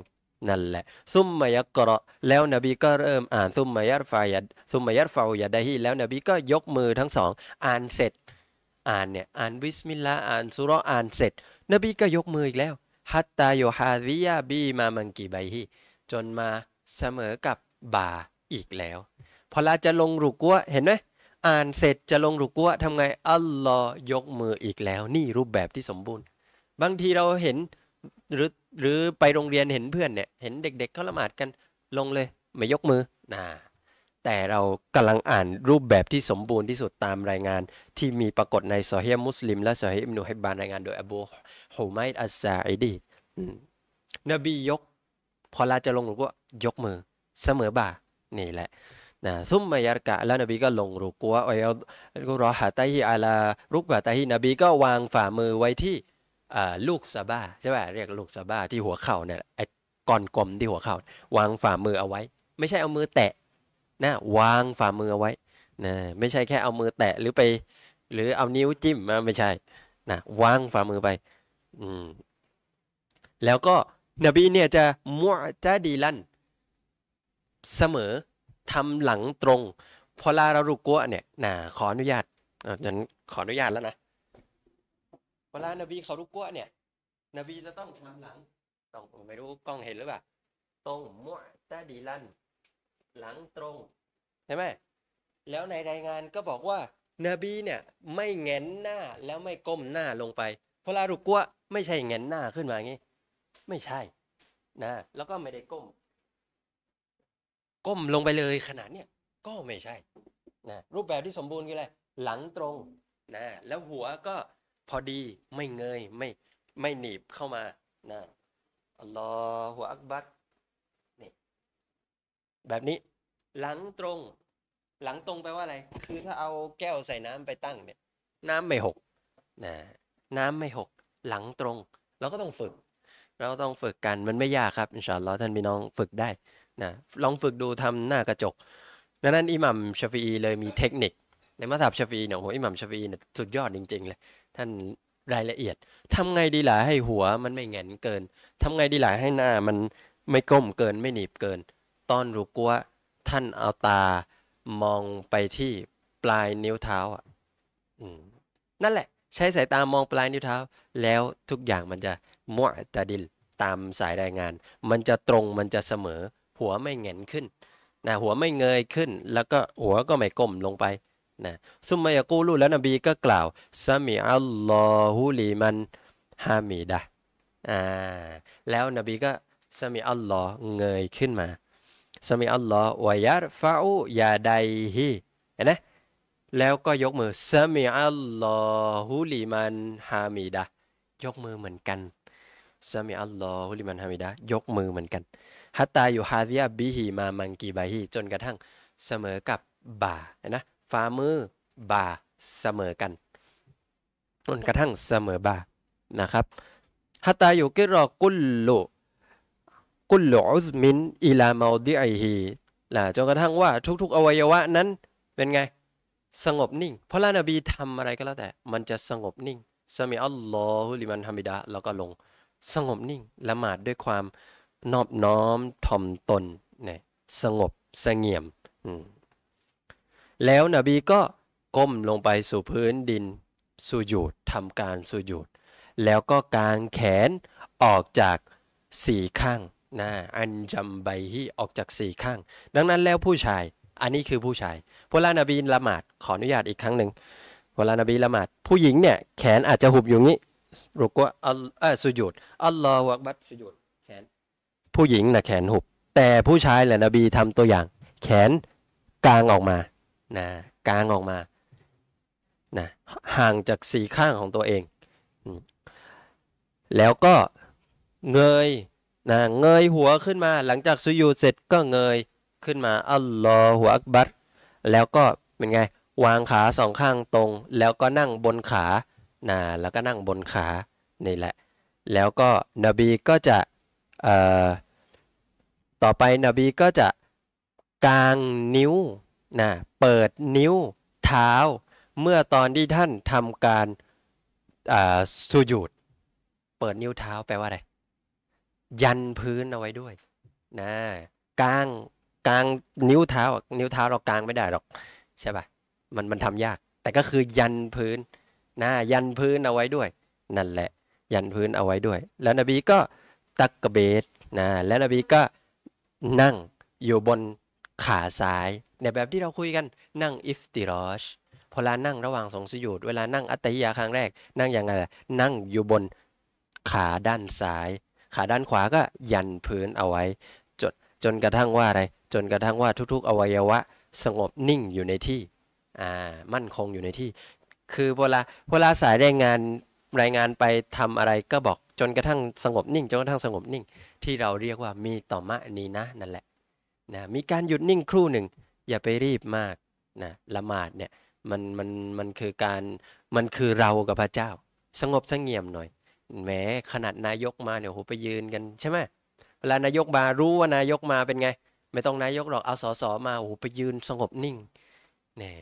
นั่นแหละซุมมายะกรอแล้วนบีก็เริ่ม อ่านซุมมายะฟายัดซุมมายะฟายัดได้ฮีแล้ว นบีก็ยกมือทั้งสอง อ่านเสร็จ อ่านเนี่ย อ่านบิสมิลลาห์อ่านสุรอ่านเสร็จ นบีก็ยกมืออีกแล้ว ฮัตตาโยฮาริยาบีมามังกีไบฮีจนมาเสมอกับบาอีกแล้วพอลาจะลงรุกัวเห็นไหมอ่านเสร็จจะลงรุกัวทำไงอัลลอฮ์ยกมืออีกแล้ว นี่รูปแบบที่สมบูรณ์ บางทีเราเห็นหรือหรือไปโรงเรียนเห็นเพื่อนเนี่ย เห็นเด็ก ๆ เขาละหมาดกันลงเลย ไม่ยกมือนะแต่เรากำลังอ่านรูปแบบที่สมบูรณ์ที่สุดตามรายงาน ที่มีปรากฏในซอฮีมุสลิมและซอฮีมนูฮิบบานรายงานโดยอบูฮูไมดอัสซาอิดีนบียกพอลาจะลงหรืกว่วยกมือเสมอบ่านี่แหละนะซุมมายารกะแล้วนบีก็ลงรูกัวไว้เอารอหาตาฮีอาลารุกบาตาฮีนบีก็วางฝ่ามือไว้ที่ลูกซาบ้าใช่ป่ะเรียกลูกซาบ้าที่หัวเข่าเนี่ยไอ้ก้อนกลมที่หัวเข่าวางฝ่ามือเอาไว้ ไม่ใช่เอามือแตะนะ วางฝ่ามือเอาไว้นะไม่ใช่แค่เอามือแตะหรือไป หรือเอานิ้วจิ้มไม่ใช่นะวางฝ่ามือไปอืมแล้วก็นบีเนี่ยจะมัวจะดีลันเสมอทำหลังตรง พอลารารูกัวเนี่ยนะขออนุญาตอ่ะฉันขออนุญาตแล้วนะเวลานบีเขารูกัวเนี่ยนบีจะต้องทำหลังตรงไม่รู้กล้องเห็นหรือเปล่าตรงมั่วตาดีลันหลังตรง ใช่ไหมแล้วในรายงานก็บอกว่า นบีเนี่ยไม่แงนหน้าแล้วไม่ก้มหน้าลงไปพอลารูกัวไม่ใช่แงนหน้าขึ้นมางี้ ไม่ใช่นะ แล้วก็ไม่ได้ก้มก้มลงไปเลยขนาดเนี้ยก็ไม่ใช่นะรูปแบบที่สมบูรณ์คืออะไรหลังตรงนะแล้วหัวก็พอดีไม่เงยไม่ไม่หนีบเข้ามานะอัลลอฮฺอักบัตนี่แบบนี้หลังตรงหลังตรงแปลว่าอะไรคือถ้าเอาแก้วใส่น้ำไปตั้งเนี่ยน้ำไม่หกนะน้ำไม่หกหลังตรงเราก็ต้องฝึก เราต้องฝึกกันมันไม่ยากครับอินชาอัลลอฮ์ท่านพี่น้องฝึกได้นะลองฝึกดูทำหน้ากระจกดังนั้นอิหมัมชฟีเลยมีเทคนิคในมัสยิดชฟีเนี่ยโหอิหมัมชฟีเนี่ยสุดยอดจริง ๆ เลยท่านรายละเอียด ทำไงดีหล่ะให้หัวมันไม่เงนเกิน ทำไงดีหล่ะให้หน้ามันไม่ก้มเกินไม่หนีบเกิน ตอนรูกัวท่านเอาตามองไปที่ปลายนิ้วเท้าอ่ะนั่นแหละ ใช้สายตามองปลายนิ้วเท้า แล้วทุกอย่างมันจะมั่วตาดิลตามสายรายงาน มันจะตรงมันจะเสมอหัวไม่เงนขึ้นนะหัวไม่เงยขึ้น แล้วก็หัวก็ไม่ก้มลงไปนะซุมมายกูลูแล้วนบีก็กล่าวสมีอัลลอฮุลีมันฮามีดะ อ่า แล้วนบีก็สมีอัลลอฮ์เงยขึ้นมาสมีอัลลอฮ์วายัดฟาอูยาไดฮีเห็นไหมแล้วก็ยกมือสมีอัลลอฮุลีมันฮามีดะยกมือเหมือนกันสมีอัลลอฮุลีมันฮามิดะ ยกมือเหมือนกันฮัตตาอยู่ฮาดิยาบิฮีมามังกีบาฮีจนกระทั่งเสมอกับบานะฝ่ามือบาเสมอกันจนกระทั่งเสมอบานะครับฮัตตาอยู่กิรอกุลลุกุลลุอุสมินอิลามาดิไอฮีล่ะจนกระทั่งว่าทุกๆอวัยวะนั้นเป็นไงสงบนิ่ง เพราะละนบีทำอะไรก็แล้วแต่ มันจะสงบนิ่งสมิอัลลอฮุลิมันฮามิดะแล้วก็ลงสงบนิ่งละหมาดด้วยความนอบน้อมถ่อมตนนะสงบสงเงียมแล้วนบีก็ก้มลงไปสู่พื้นดินสุญูดทำการสุญูดแล้วก็กางแขนออกจากสี่ข้างนะอันจำใบที่ออกจากสี่ข้างดังนั้นแล้วผู้ชายอันนี้คือผู้ชายพลานาบีละหมาดขออนุญาตอีกครั้งหนึ่งพลานาบีละหมาดผู้หญิงเนี่ยแขนอาจจะหุบอยู่งี้รุกว่าอัลสุญูดอัลลอฮฺวะบัตสุญูดผู้หญิงนะแขนหุบ แต่ผู้ชายแหละนบีทำตัวอย่าง แขนกลางออกมานะกลางออกมานะห่างจากสีข้างของตัวเอง แล้วก็เงยนะเงยหัวขึ้นมา หลังจากสุยูเสร็จก็เงยขึ้นมาอัลลอฮฺอักบัตแล้วก็เป็นไงวางขาสองข้างตรงแล้วก็นั่งบนขานะแล้วก็นั่งบนขานี่แหละ แล้วก็นบีก็จะต่อไปนบีก็จะกางนิ้วนะเปิดนิ้วเท้า เมื่อตอนที่ท่านทำการสุญูดเปิดนิ้วเท้าแปลว่าอะไรยันพื้นเอาไว้ด้วย นะกางกางนิ้วเท้า นิ้วเท้าเรากางไม่ได้หรอก ใช่ปะ่ะมันมันทำยาก แต่ก็คือยันพื้นนะยันพื้นเอาไว้ด้วย นั่นแหละ ยันพื้นเอาไว้ด้วย แล้วนบีก็ตักกเบสนะและนบีก็นั่งอยู่บนขาซ้าย ในแบบที่เราคุยกันนั่งอิฟติรอชพอลานั่งระหว่างสองสยุดเวลานั่งอัตติยาครั้งแรก นั่งยังไงนั่งอยู่บนขาด้านซ้ายขาด้านขวาก็ยันพื้นเอาไว้จนจนกระทั่งว่าอะไรจนกระทั่งว่าทุกๆอวัยวะสงบนิ่งอยู่ในที่อ่ามั่นคงอยู่ในที่ คือเวลาเวลาสายรายงานรายงานไปทำอะไรก็บอกจนกระทั่งสงบนิ่งจนกระทั่งสงบนิ่งที่เราเรียกว่ามีต่อมะนีนะนั่นแหละนะมีการหยุดนิ่งครู่หนึ่งอย่าไปรีบมากนะละหมาดเนี่ยมันมันมันคือการมันคือเรากับพระเจ้า สงบสงเงียมหน่อยแหมขนาดนายกมาเนี่ยโหไปยืนกันใช่ไหมเวลานายกมารู้ว่านายกมาเป็นไง ไม่ต้องนายกหรอกเอาสอสอมาโอ้ไปยืนสงบนิ่งเนี่ย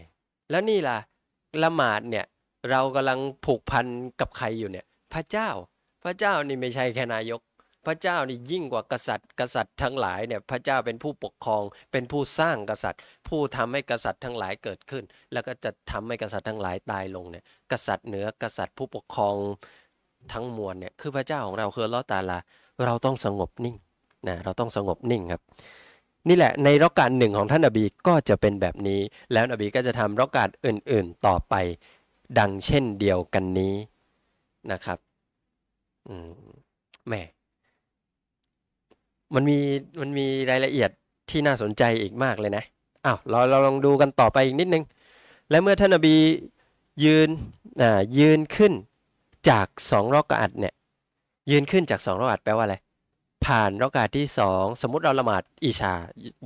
แล้วนี่ล่ะละหมาดเนี่ยเรากำลังผูกพันกับใครอยู่เนี่ยพระเจ้าพระเจ้านี่ไม่ใช่แค่นายก พระเจ้านี่ยิ่งกว่ากษัตริย์กษัตริย์ทั้งหลายเนี่ย พระเจ้าเป็นผู้ปกครอง เป็นผู้สร้างกษัตริย์ ผู้ทำให้กษัตริย์ทั้งหลายเกิดขึ้น แล้วก็จะทำให้กษัตริย์ทั้งหลายตายลงเนี่ย กษัตริย์เหนือกษัตริย์ผู้ปกครองทั้งมวลเนี่ย คือพระเจ้าของเราคือลอตาลาเราต้องสงบนิ่งนะ เราต้องสงบนิ่งครับ นี่แหละในรอกาดหนึ่งของท่านอบีก็จะเป็นแบบนี้ แล้วอบีก็จะทำรอกาดอื่น ๆต่อไป ดังเช่นเดียวกันนี้นะครับแมแหมมันมีมันมีรายละเอียดที่น่าสนใจอีกมากเลยนะ อ้าว เราเราลองดูกันต่อไปอีกนิดนึง และเมื่อท่านอบียืนอ่ายืนขึ้นจากสองรอกอัดเนี่ยยืนขึ้นจากสองรอกอัดแปลว่าอะไรผ่านรอกาดที่สองสมมติเราละหมาดอีชา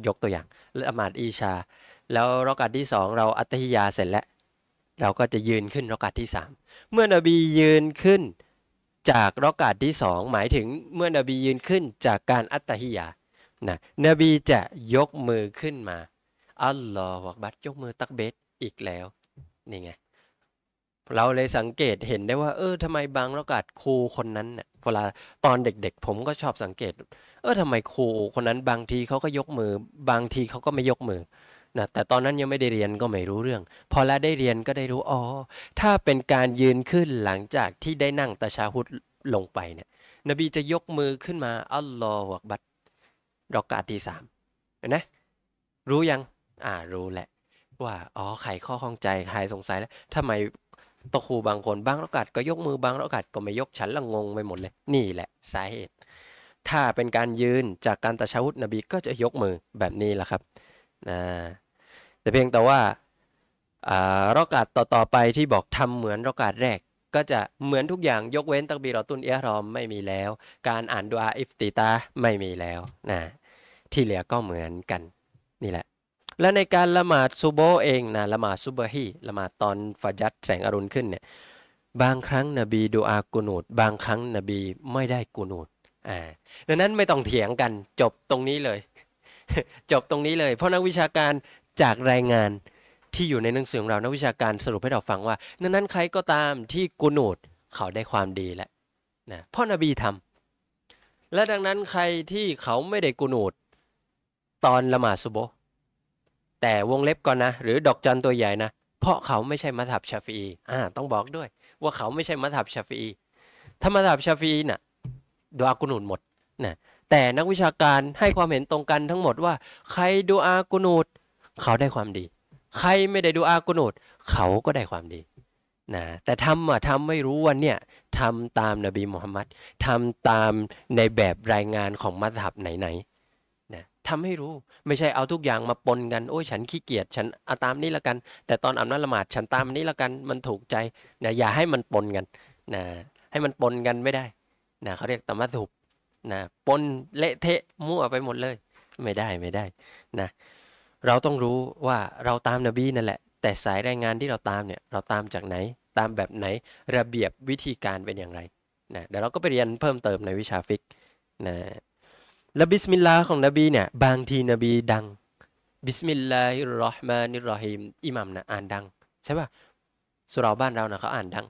ยกตัวอย่างละหมาดอีชา แล้วรอกาดที่สองเราอัตฮิยาเสร็จแล้ว เราก็จะยืนขึ้นรอกาดที่สามเมื่อนบียืนขึ้นจากรอกาดที่สองหมายถึงเมื่อนบียืนขึ้นจากการอัตตฮิยานะนบีจะยกมือขึ้นมาอัลลอฮฺบัดยกมือตักเบสอีกแล้ว นี่ไง เราเลยสังเกตเห็นได้ว่า เออทำไมบางรอกาดครูคนนั้นเนะ่ยเวลาตอนเด็กๆผมก็ชอบสังเกต เออทำไมครูคนนั้นบางทีเขาก็ยกมือบางทีเขาก็ไม่ยกมือนะแต่ตอนนั้นยังไม่ได้เรียนก็ไม่รู้เรื่อง พอแล้วได้เรียนก็ได้รู้อ๋อถ้าเป็นการยืนขึ้นหลังจากที่ได้นั่งตะชาหุดลงไปเนี่ยนบีจะยกมือขึ้นมา อัลลอฮฺบัตรอกาตีสามเห็นไหมรู้ยังอ่ารู้แหละ ว่าอ๋อไขข้อข้องใจหายสงสัยแล้วทำไมตะครูบางคนบางรอกาดก็ยกมือบางรอกาดก็ไม่ยกฉันละงงไปหมดเลยนี่แหละสาเหตุ ถ้าเป็นการยืนจากการตะชาหุดนบีก็จะยกมือแบบนี้แหละครับอ่าแต่เพียงแต่ว่ารอกาดต่อๆไปที่บอกทำเหมือนรอกาดแรก ก็จะ เหมือนทุกอย่างยกเว้นตักบีรอตุนเอรอมไม่มีแล้ว การอ่านดวอาอิฟติตาไม่มีแล้วนะที่เหลือก็เหมือนกันนี่แหละ และในการละหมาดซูโบเองนะละหมาดซูบฮีละหมาดตอนฟาจัดแสงอรุณขึ้นเนี่ย บางครั้งนบีดูอากูนูดบางครั้งนบีไม่ได้กูนูดอ่าดังนั้นไม่ต้องเถียงกันจบตรงนี้เลย จบตรงนี้เลย เพราะนักวิชาการจากรายงานที่อยู่ในหนังสือของเรา นักวิชาการสรุปให้เราฟังว่าดังนั้นใครก็ตามที่กูนูดเขาได้ความดีแล้วนะพ่อนบีทำ และดังนั้นใครที่เขาไม่ได้กูนูด ตอนละหมาดซุโบ แต่วงเล็บก่อนนะ หรือดอกจันตัวใหญ่นะ เพราะเขาไม่ใช่มัธับชาฟีอ่า ต้องบอกด้วย ว่าเขาไม่ใช่มัธับชาฟี ถ้ามัธับชาฟีนะ่ะดูอากุนูดหมดนะ แต่นักวิชาการให้ความเห็นตรงกันทั้งหมดว่าใครดูอากุนูดเขาได้ความดี ใครไม่ได้ดูอากุนูดเขาก็ได้ความดี นะแต่ทำอะทำไม่รู้ว่าเนี่ยทำตามนบีมุฮัมมัดทำตามในแบบรายงานของมัสยับไหนๆนะทำให้รู้ไม่ใช่เอาทุกอย่างมาปนกัน โอ้ยฉันขี้เกียจฉันเอาตามนี้ละกัน แต่ตอนอ่านละหมาดฉันตามนี้ละกันมันถูกใจนะอย่าให้มันปนกันนะให้มันปนกันไม่ได้นะเขาเรียกตามัสฮุบนะปนเละเทะมั่วไปหมดเลย ไม่ได้ไม่ได้นะเราต้องรู้ว่าเราตามนบีนั่นแหละ แต่สายรายงานที่เราตามเนี่ย เราตามจากไหนตามแบบไหนระเบียบวิธีการเป็นอย่างไรนะเดี๋ยวเราก็ไปเรียนเพิ่มเติมในวิชาฟิกนะและบิสมิลลาห์ของนบีเนี่ย บางทีนบีดังบิสมิลลาฮิรราะห์มานิรราฮิมอิหมัมนะอ่านดังใช่ป่ะสุราบ้านเรานะเขาอ่านดัง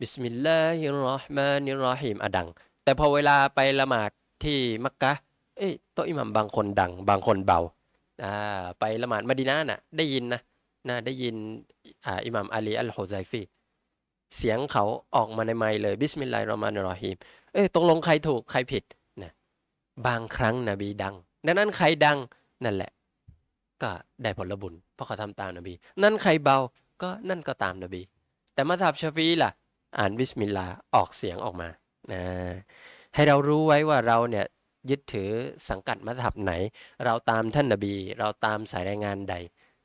บิสมิลลาฮิรราะห์มานิรราฮิมอ่ะดังแต่พอเวลาไปละหมาดที่มักกะเอ้ยโตอิหมัมบางคนดัง บางคนเบาอ่าไปละหมาดมาดินาน่ะได้ยินนะนะได้ยินอ่าอิหม่ามอาลี อัลฮุไซฟี เสียงเขาออกมาในไม้เลย บิสมิลลาฮิรราะห์มานิรราะฮีมเอ้ยตกลงใครถูกใครผิดนะบางครั้งนบีดังนังนั้นใครดังนั่นแหละ ก็ได้ผลบุญเพราะเขาทำตามนบี นั่นใครเบาก็นั่นก็ตามนบี แต่มาทับชฟีล่ะอ่านบิสมิลลาออกเสียงออกมานะให้เรารู้ไว้ว่าเราเนี่ยยึดถือสังกัดมัธยับไหนเราตามท่านนบี เราตามสายรายงานใด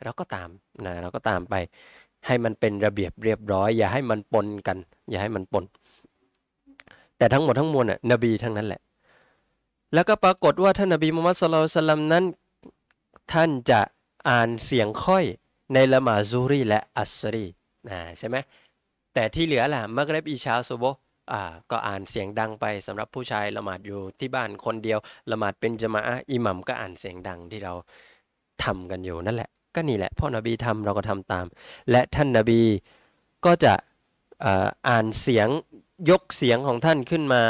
เราก็ตามนะเราก็ตามไปให้มันเป็นระเบียบเรียบร้อย อย่าให้มันปนกันอย่าให้มันปน แต่ทั้งหมดทั้งมวลน่ะนบีทั้งนั้นแหละแล้วก็ปรากฏว่าท่านนบีมุฮัมมัดสุลตัลลัมนั้นท่านจะอ่านเสียงค่อยในละมาซูรีและอัสรีนะใช่ไหมแต่ที่เหลือล่ะมักเรบอีชาซุโบ่าก็อ่านเสียงดังไปสำหรับผู้ชายละหมาดอยู่ที่บ้านคนเดียวละหมาดเป็นจมาอะอิหมัมก็อ่านเสียงดังที่เราทำกันอยู่นั่นแหละ ก็นี่แหละพ่อนบีทำเราก็ทำตาม และท่านนบีก็จะอ่านเสียงยกเสียงของท่านขึ้นมา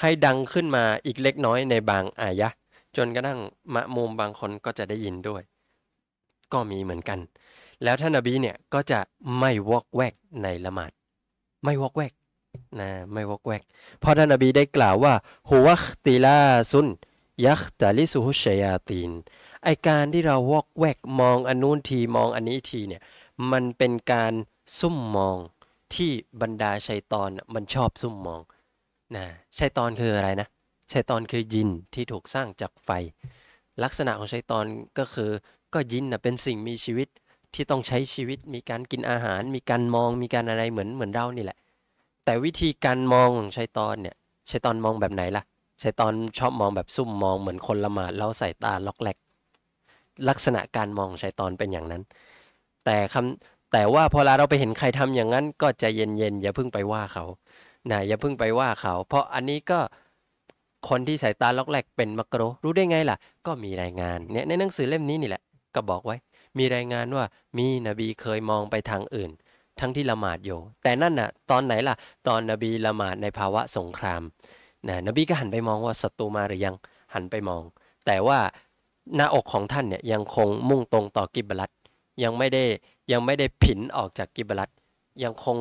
ให้ดังขึ้นมาอีกเล็กน้อยในบางอายะจนกระทั่งมะมุมบางคนก็จะได้ยินด้วย ก็มีเหมือนกัน แล้วท่านนบีเนี่ยก็จะไม่วอกแวกในละหมาดไม่วอกแวกนะไม่วกแวก เพราะท่านนบีได้กล่าวว่าหัวตีลาซุนยักตาลิสุฮุชยาตีน ไอการที่เราวอกแวกมองอันนู้นทีมองอันนี้ทีเนี่ยมันเป็นการซุ่มมองที่บรรดาชัยตอนมันชอบซุ่มมองนะชัยตอนคืออะไรนะ ชัยตอนคือยินที่ถูกสร้างจากไฟ ลักษณะของชัยตอนก็คือก็ยินนะเป็นสิ่งมีชีวิตที่ต้องใช้ชีวิตมีการกินอาหาร มีการมองมีการอะไรเหมือนเหมือนเรานี่แหละแต่วิธีการมองของชัยตอนเนี่ยชัยตอนมองแบบไหนล่ะชัยตอนชอบมองแบบซุ่มมองเหมือนคนละหมาดแล้วส่ตาล็อกแหลกลักษณะการมองชัยตอนเป็นอย่างนั้น แต่คำแต่ว่าพอเราไปเห็นใครทำอย่างนั้น ก็ใจเย็นๆอย่าเพิ่งไปว่าเขานะอย่าเพิ่งไปว่าเขา เพราะอันนี้ก็คนที่ใส่ตาล็อกแหลกเป็นมักโรรู้ได้ไงล่ะ ก็มีรายงานเนี่ยในหนังสือเล่มนี้นี่แหละก็บอกไว้ มีรายงานว่ามีนบีเคยมองไปทางอื่นทั้งที่ละหมาดอยู่แต่นั่นน่ะตอนไหนล่ะตอนนบีละหมาดในภาวะสงครามนะนบีก็หันไปมองว่าศัตรูมาหรือยังหันไปมอง แต่ว่าหน้าอกของท่านเนี่ยยังคงมุ่งตรงต่อกิบลัตยังไม่ได้ยังไม่ได้ผินออกจากกิบลัตยังคง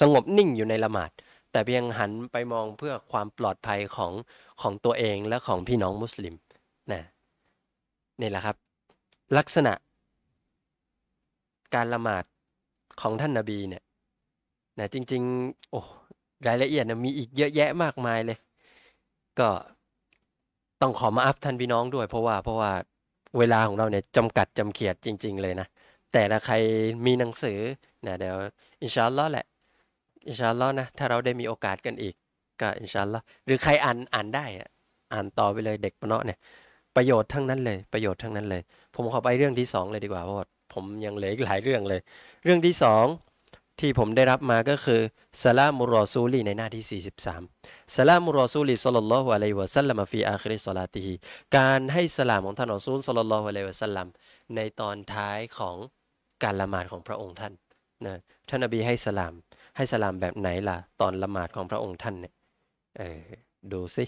สงบนิ่งอยู่ในละหมาดแต่เพียงหันไปมองเพื่อความปลอดภัยของของตัวเองและของพี่น้องมุสลิมนะนี่แหละครับลักษณะการละหมาดของท่านนาบีเนี่ยนะจริงๆโอ้รายละเอียดนะมีอีกเยอะแยะมากมายเลย ก็ต้องขอมาอัพท่านพี่น้องด้วยเพราะว่าเพราะว่าเวลาของเราเนี่ยจำกัดจำเขียดจริงๆเลยนะ แต่ละใครมีหนังสือนะเดี๋ยวอินชาอัลลอฮ์แหละอินชาอัลลอฮ์นะถ้าเราได้มีโอกาสกันอีกก็อินชาอัลลอฮ์หรือใครอ่านอ่านได้ อ่านต่อไปเลยเด็กปะเนาะเนี่ยประโยชน์ทั้งนั้นเลย ประโยชน์ทั้งนั้นเลย ผมขอไปเรื่องที่สองเลยดีกว่าเพราะมยังเหลืออีกหลายเรื่องเลย เรื่องที่2ที่ผมได้รับมาก็คือซาลามุรอซูลีในหน้าที่ 43ซาลามุรอซูลีสัลลัลลอฮุอะลัยวะสัลลัมฟีอาคริสซาลาตีการให้สลามของท่านอัซูลสัลลัลลอฮุอะลัยวะสัลลัมในตอนท้ายของการละหมาดของพระองค์ท่านนะท่านอบีให้สลามให้สลามแบบไหนล่ะตอนละหมาดของพระองค์ท่านเนี่ยเออดูสิ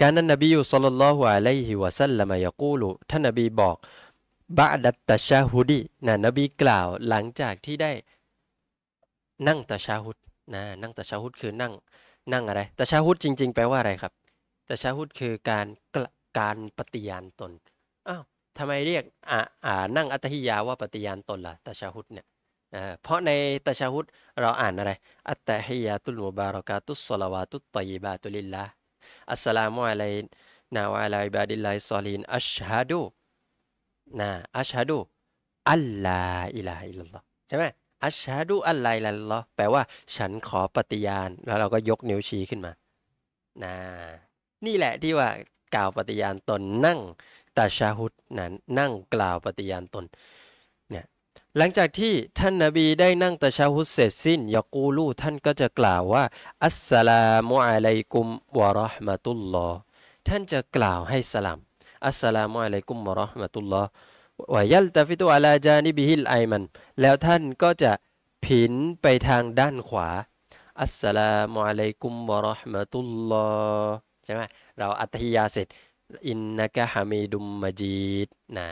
การนั้นนบีอยู่สลลัลลอฮุอะลัยฮิวะสัลลัมยะกูลุท่านนบีบอกบาดัตตาชาฮุดีนะนบีกล่าวหลังจากที่ได้นั่งตาชาฮุดนะนั่งตาชาฮุด คือนั่งนั่งอะไรตาชาฮุดจริงๆแปลว่าอะไรครับตาชาฮุดคือการการปฏิญาณตนอ้าวทำไมเรียกอ่านั่งอัตฮิยาว่าปฏิญาณตนล่ะตาชาฮุดเนี่ยเพราะในตาชาฮุด เราอ่านอะไร อัตฮิยาตุลมุบารอกาตุสลาวาตุตอยบาตุลิลลาอัสสลามุอะลัยนาวะลัยบาดิลลาฮิซอลีนอัชฮะดูนะอัชฮะดูอัลลาอิลาอิลลอ ใช่ไหมอัชฮะดูอัลลาอิลลอแปลว่าฉันขอปฏิญาณแล้วเราก็ยกนิ้วชี้ขึ้นมานะนี่แหละที่ว่ากล่าวปฏิญาณตนนั่งตาชาฮุดน้นั่งกล่าวปฏิญาณตนเนี่ยหลังจากที่ท่านนาบีได้นั่งตาชาฮุดเสร็จสิ้นยากูลู ท่านก็จะกล่าวว่า อัสสลามุอะลัยกุมวะราะห์มะตุลลอท่านจะกล่าวให้สลามอัสสลามุอะลัยกุมมะราะห์มะตุลลอฮ์วายัลตาฟิตุอาลาจานิบิฮิลไอมันแล้วท่านก็จะผินไปทางด้านขวา อัสสลามุอะลัยกุมวะราะห์มะตุลลอฮ์ใช่ไหมเราอัตฮิยาเสร็จอินนักะฮามีดุมมจีดนะ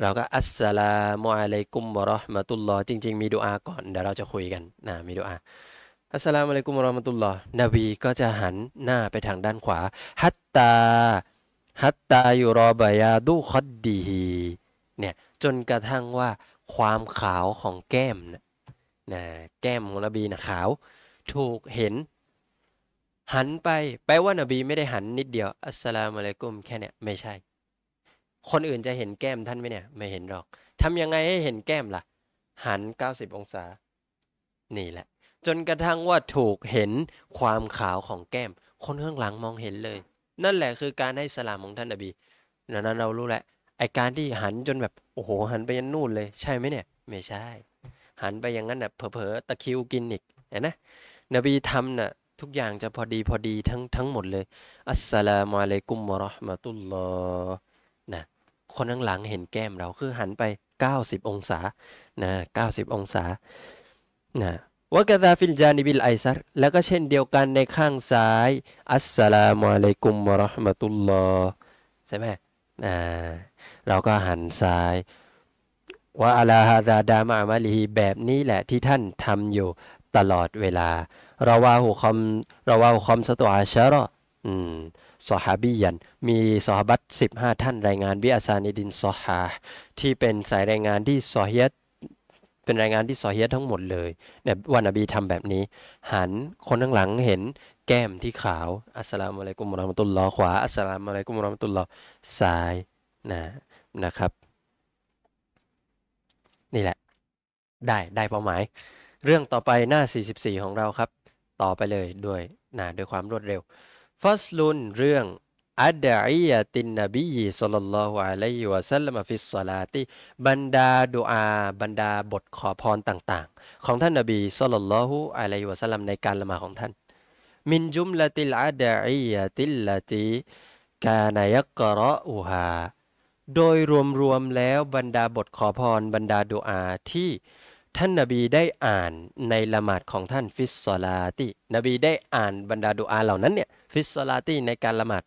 เราก็อัสสลามุอะลัยกุมวะราะห์มะตุลลอฮ์จริงๆมีดุอาก่อนเดี๋ยวเราจะคุยกันนะมีดุอาอัสสลามุอะลัยกุมวะราะห์มะตุลลอฮ์นบีก็จะหันหน้าไปทางด้านขวาฮัตตาฮัตตายูรอบายาดูคดดีเนี่ยจนกระทั่งว่าความขาวของแก้มนะนะแก้มของนบีนะขาว ถูกเห็นหันไปแปลว่านบีไม่ได้หันนิดเดียวอัสสลามุอะลัยกุมแค่เนี่ย ไม่ใช่ คนอื่นจะเห็นแก้มท่านไหมเนี่ยไม่เห็นหรอกทำยังไงให้เห็นแก้มล่ะ หัน 90 องศา นี่แหละ จนกระทั่งว่าถูกเห็นความขาวของแก้ม คนข้างหลังมองเห็นเลยนั่นแหละคือการให้สลามของท่านนบีดังนั้น เรารู้แหละ ไอการที่หันจนแบบโอ้โหหันไปยันนู่นเลยใช่ไหมเนี่ย ไม่ใช่ หันไปอย่างนั้นน่ะเผลอๆ ตะคิวกินอีกเห็นหมนบีทำน่ะทุกอย่างจะพอดีพอดีทั้งทั้งหมดเลยอัสสลามุอะลัยกุมมะราะห์มะตุลลอฮ์นะคนข้างหลังเห็นแก้มเราคือหันไป 90 องศานะ90องศานะวกะดาฟิลจานิบิลไอซัรแล้วก็เช่นเดียวกันในข้างซ้าย อัสสลามุอะลัยกุมวะราะห์มะตุลลอฮ์ใช่ไหมอ่าเราก็หันซ้ายวะอะลาฮาซาดามะมาลีฮแบบนี้แหละที่ท่านทำอยู่ตลอดเวลา เราว่าหุคอมเราว่าหุคอมสตัวอาชรออืมสฮาบียัน มีสฮาบัต15 ท่านรายงานบิอาซานิดินสฮาที่เป็นสายรายงานที่สอฮียเป็นรายงานที่ซอเฮียทั้งหมดเลยเนี่ยวันอบีทำแบบนี้ หันคนข้างหลังเห็นแก้มที่ขาวอัสลามอะไรกุมรอมตุลลอขวาอัสลามอะไรกุมรอมตุลลอซ้ายนะนะครับ นี่แหละได้ได้เป้าหมาย เรื่องต่อไปหน้า 44 ของเราครับ ต่อไปเลยด้วยนะด้วยความรวดเร็วฟัสลุนเรื่องอัดอียตินนบีสุลลัลลอฮุอะลัยฮิวะสัลลัมฟิสซาลาติบรรดาดุอาบรรดาบทขอพรต่างๆ ของท่านนบีสุลลัลลอฮุอะลัยฮิวะสัลลัมในการละหมาดของท่าน มินจุมละติลอัดอียติลละติกานายักระอุฮาโดยรวมๆแล้วบรรดาบทขอพรบรรดาดุอาที่ ท่านนบีได้อ่านในละหมาดของท่านฟิสซาลาติ นบีได้อ่านบรรดาดุอาเหล่านั้นเนี่ย ฟิสซาลาตีในการละหมาด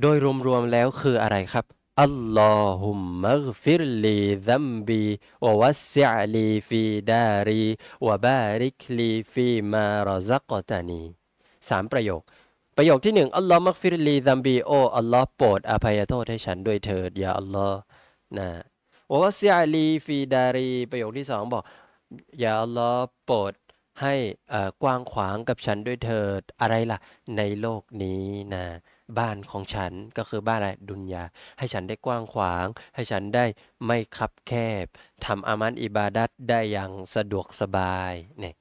โดยรวมๆแล้วคืออะไรครับ อัลลอฮุมมัฟิรลีซัมบีวะวัสซิอลีฟีดารีวะบาริกลีฟีมารอซักตานีสามประโยค ประโยคที่หนึ่งอัลลอฮ์มักฟิรลีซัมบีโออัลลอฮ์โปรดอภัยโทษให้ฉันด้วยเถิด ยาอัลลอฮ์นะวะวัสซิอลีฟีดารี ประโยคที่สองบอก ยาอัลลอฮ์โปรดให้กว้างขวางกับฉันด้วยเถิด อะไรล่ะ ในโลกนี้ นะบ้านของฉันก็คือบ้านอะไรดุนยาให้ฉันได้กว้างขวาง ให้ฉันได้ไม่คับแคบทำอามันอิบาดัตได้อย่างสะดวกสบายเนี่ย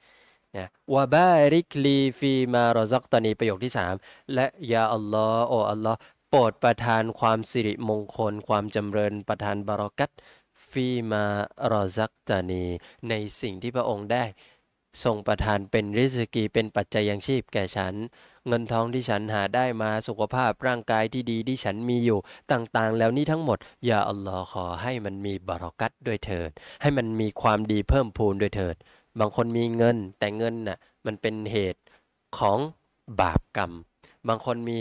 นะวาบาริกลีฟีมารอซักตอนีประโยคที่ 3 และ ยาอัลลอฮ์โออัลลอฮ์โปรดประทานความสิริมงคลความจำเริญประทานบารอกัตฟีมารอซักตานีในสิ่งที่พระองค์ได้ ทรงประทานเป็นริสกีเป็นปัจจัยยังชีพแก่ฉันเงินทองที่ฉันหาได้มาสุขภาพร่างกายที่ดีที่ฉันมีอยู่ต่างๆ แล้วนี้ทั้งหมดอย่าอัลลอฮ์ขอให้มันมีบารอกัตด้วยเถิด ให้มันมีความดีเพิ่มพูนด้วยเถิด บางคนมีเงินแต่เงินน่ะมันเป็นเหตุของบาปกรรม บางคนมี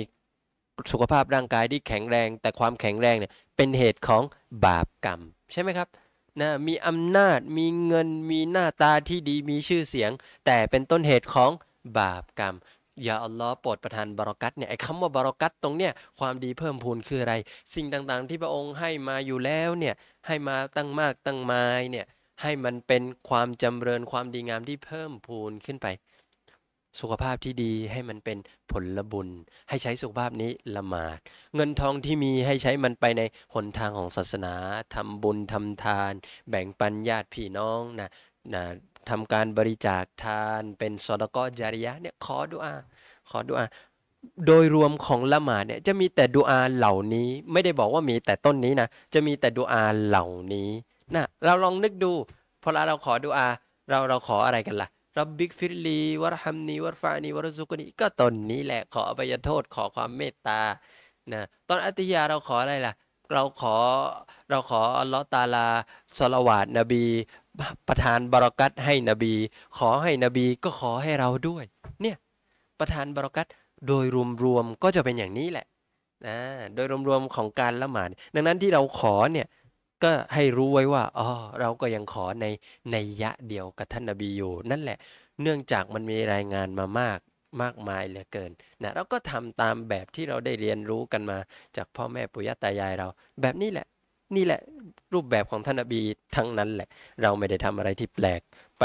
สุขภาพร่างกายที่แข็งแรงแต่ความแข็งแรงเนี่ยเป็นเหตุของบาปกรรม ใช่ไหมครับนะมีอำนาจมีเงินมีหน้าตาที่ดีมีชื่อเสียง แต่เป็นต้นเหตุของบาปกรรมยาอัลลอฮ์โปรดประทานบารอกัตเนี่ยไอ้คำว่าบารอกัตตรงเนี่ยความดีเพิ่มพูนคืออะไร สิ่งต่างๆที่พระองค์ให้มาอยู่แล้วเนี่ยให้มาตั้งมากตั้งมายเนี่ยให้มันเป็นความจำเริญความดีงามที่เพิ่มพูนขึ้นไป สุขภาพที่ดีให้มันเป็นผลบุญ ให้ใช้สุขภาพนี้ละหมาดเงินทองที่มีให้ใช้มันไปในหนทางของศาสนาทำบุญทำทาน แบ่งปันญาติพี่น้องนะนะทำการบริจาคทาน เป็นสอดกอจริยะเนี่ยขอดุอา ขอดุอา โดยรวมของละหมาดเนี่ยจะมีแต่ดุอาเหล่านี้ไม่ได้บอกว่ามีแต่ต้นนี้นะ จะมีแต่ดุอาเหล่านี้นะเราลองนึกดู พอเราขอดุอา เราเราขออะไรกันละ่ะรับบิกฟิลีวรฮัมนีวรฟานีวรซุกนีก็ต้นนี้แหละขออภัยโทษขอความเมตตานะตอนอัติยาเราขออะไรล่ะ เราขอ เราขออัลลอฮ์ตาลาสลาวาดนบีประทานบรอกัตให้นบี ขอให้นบีก็ขอให้เราด้วยเนี่ยประทานบรอกัตโดยรวมๆก็จะเป็นอย่างนี้แหละนะโดยรวมๆของการละหมาดดังนั้นที่เราขอเนี่ยก็ให้รู้ไว้ว่าอ๋อเราก็ยังขอในในยะเดียวกับท่านนบีอยู่นั่นแหละ เนื่องจากมันมีรายงานมามากมากมายเหลือเกินนะเราก็ทำตามแบบที่เราได้เรียนรู้กันมา จากพ่อแม่ปุยตายายเราแบบนี้แหละนี่แหละ รูปแบบของท่านอบีทั้งนั้นแหละเราไม่ได้ทำอะไรที่แปลกไป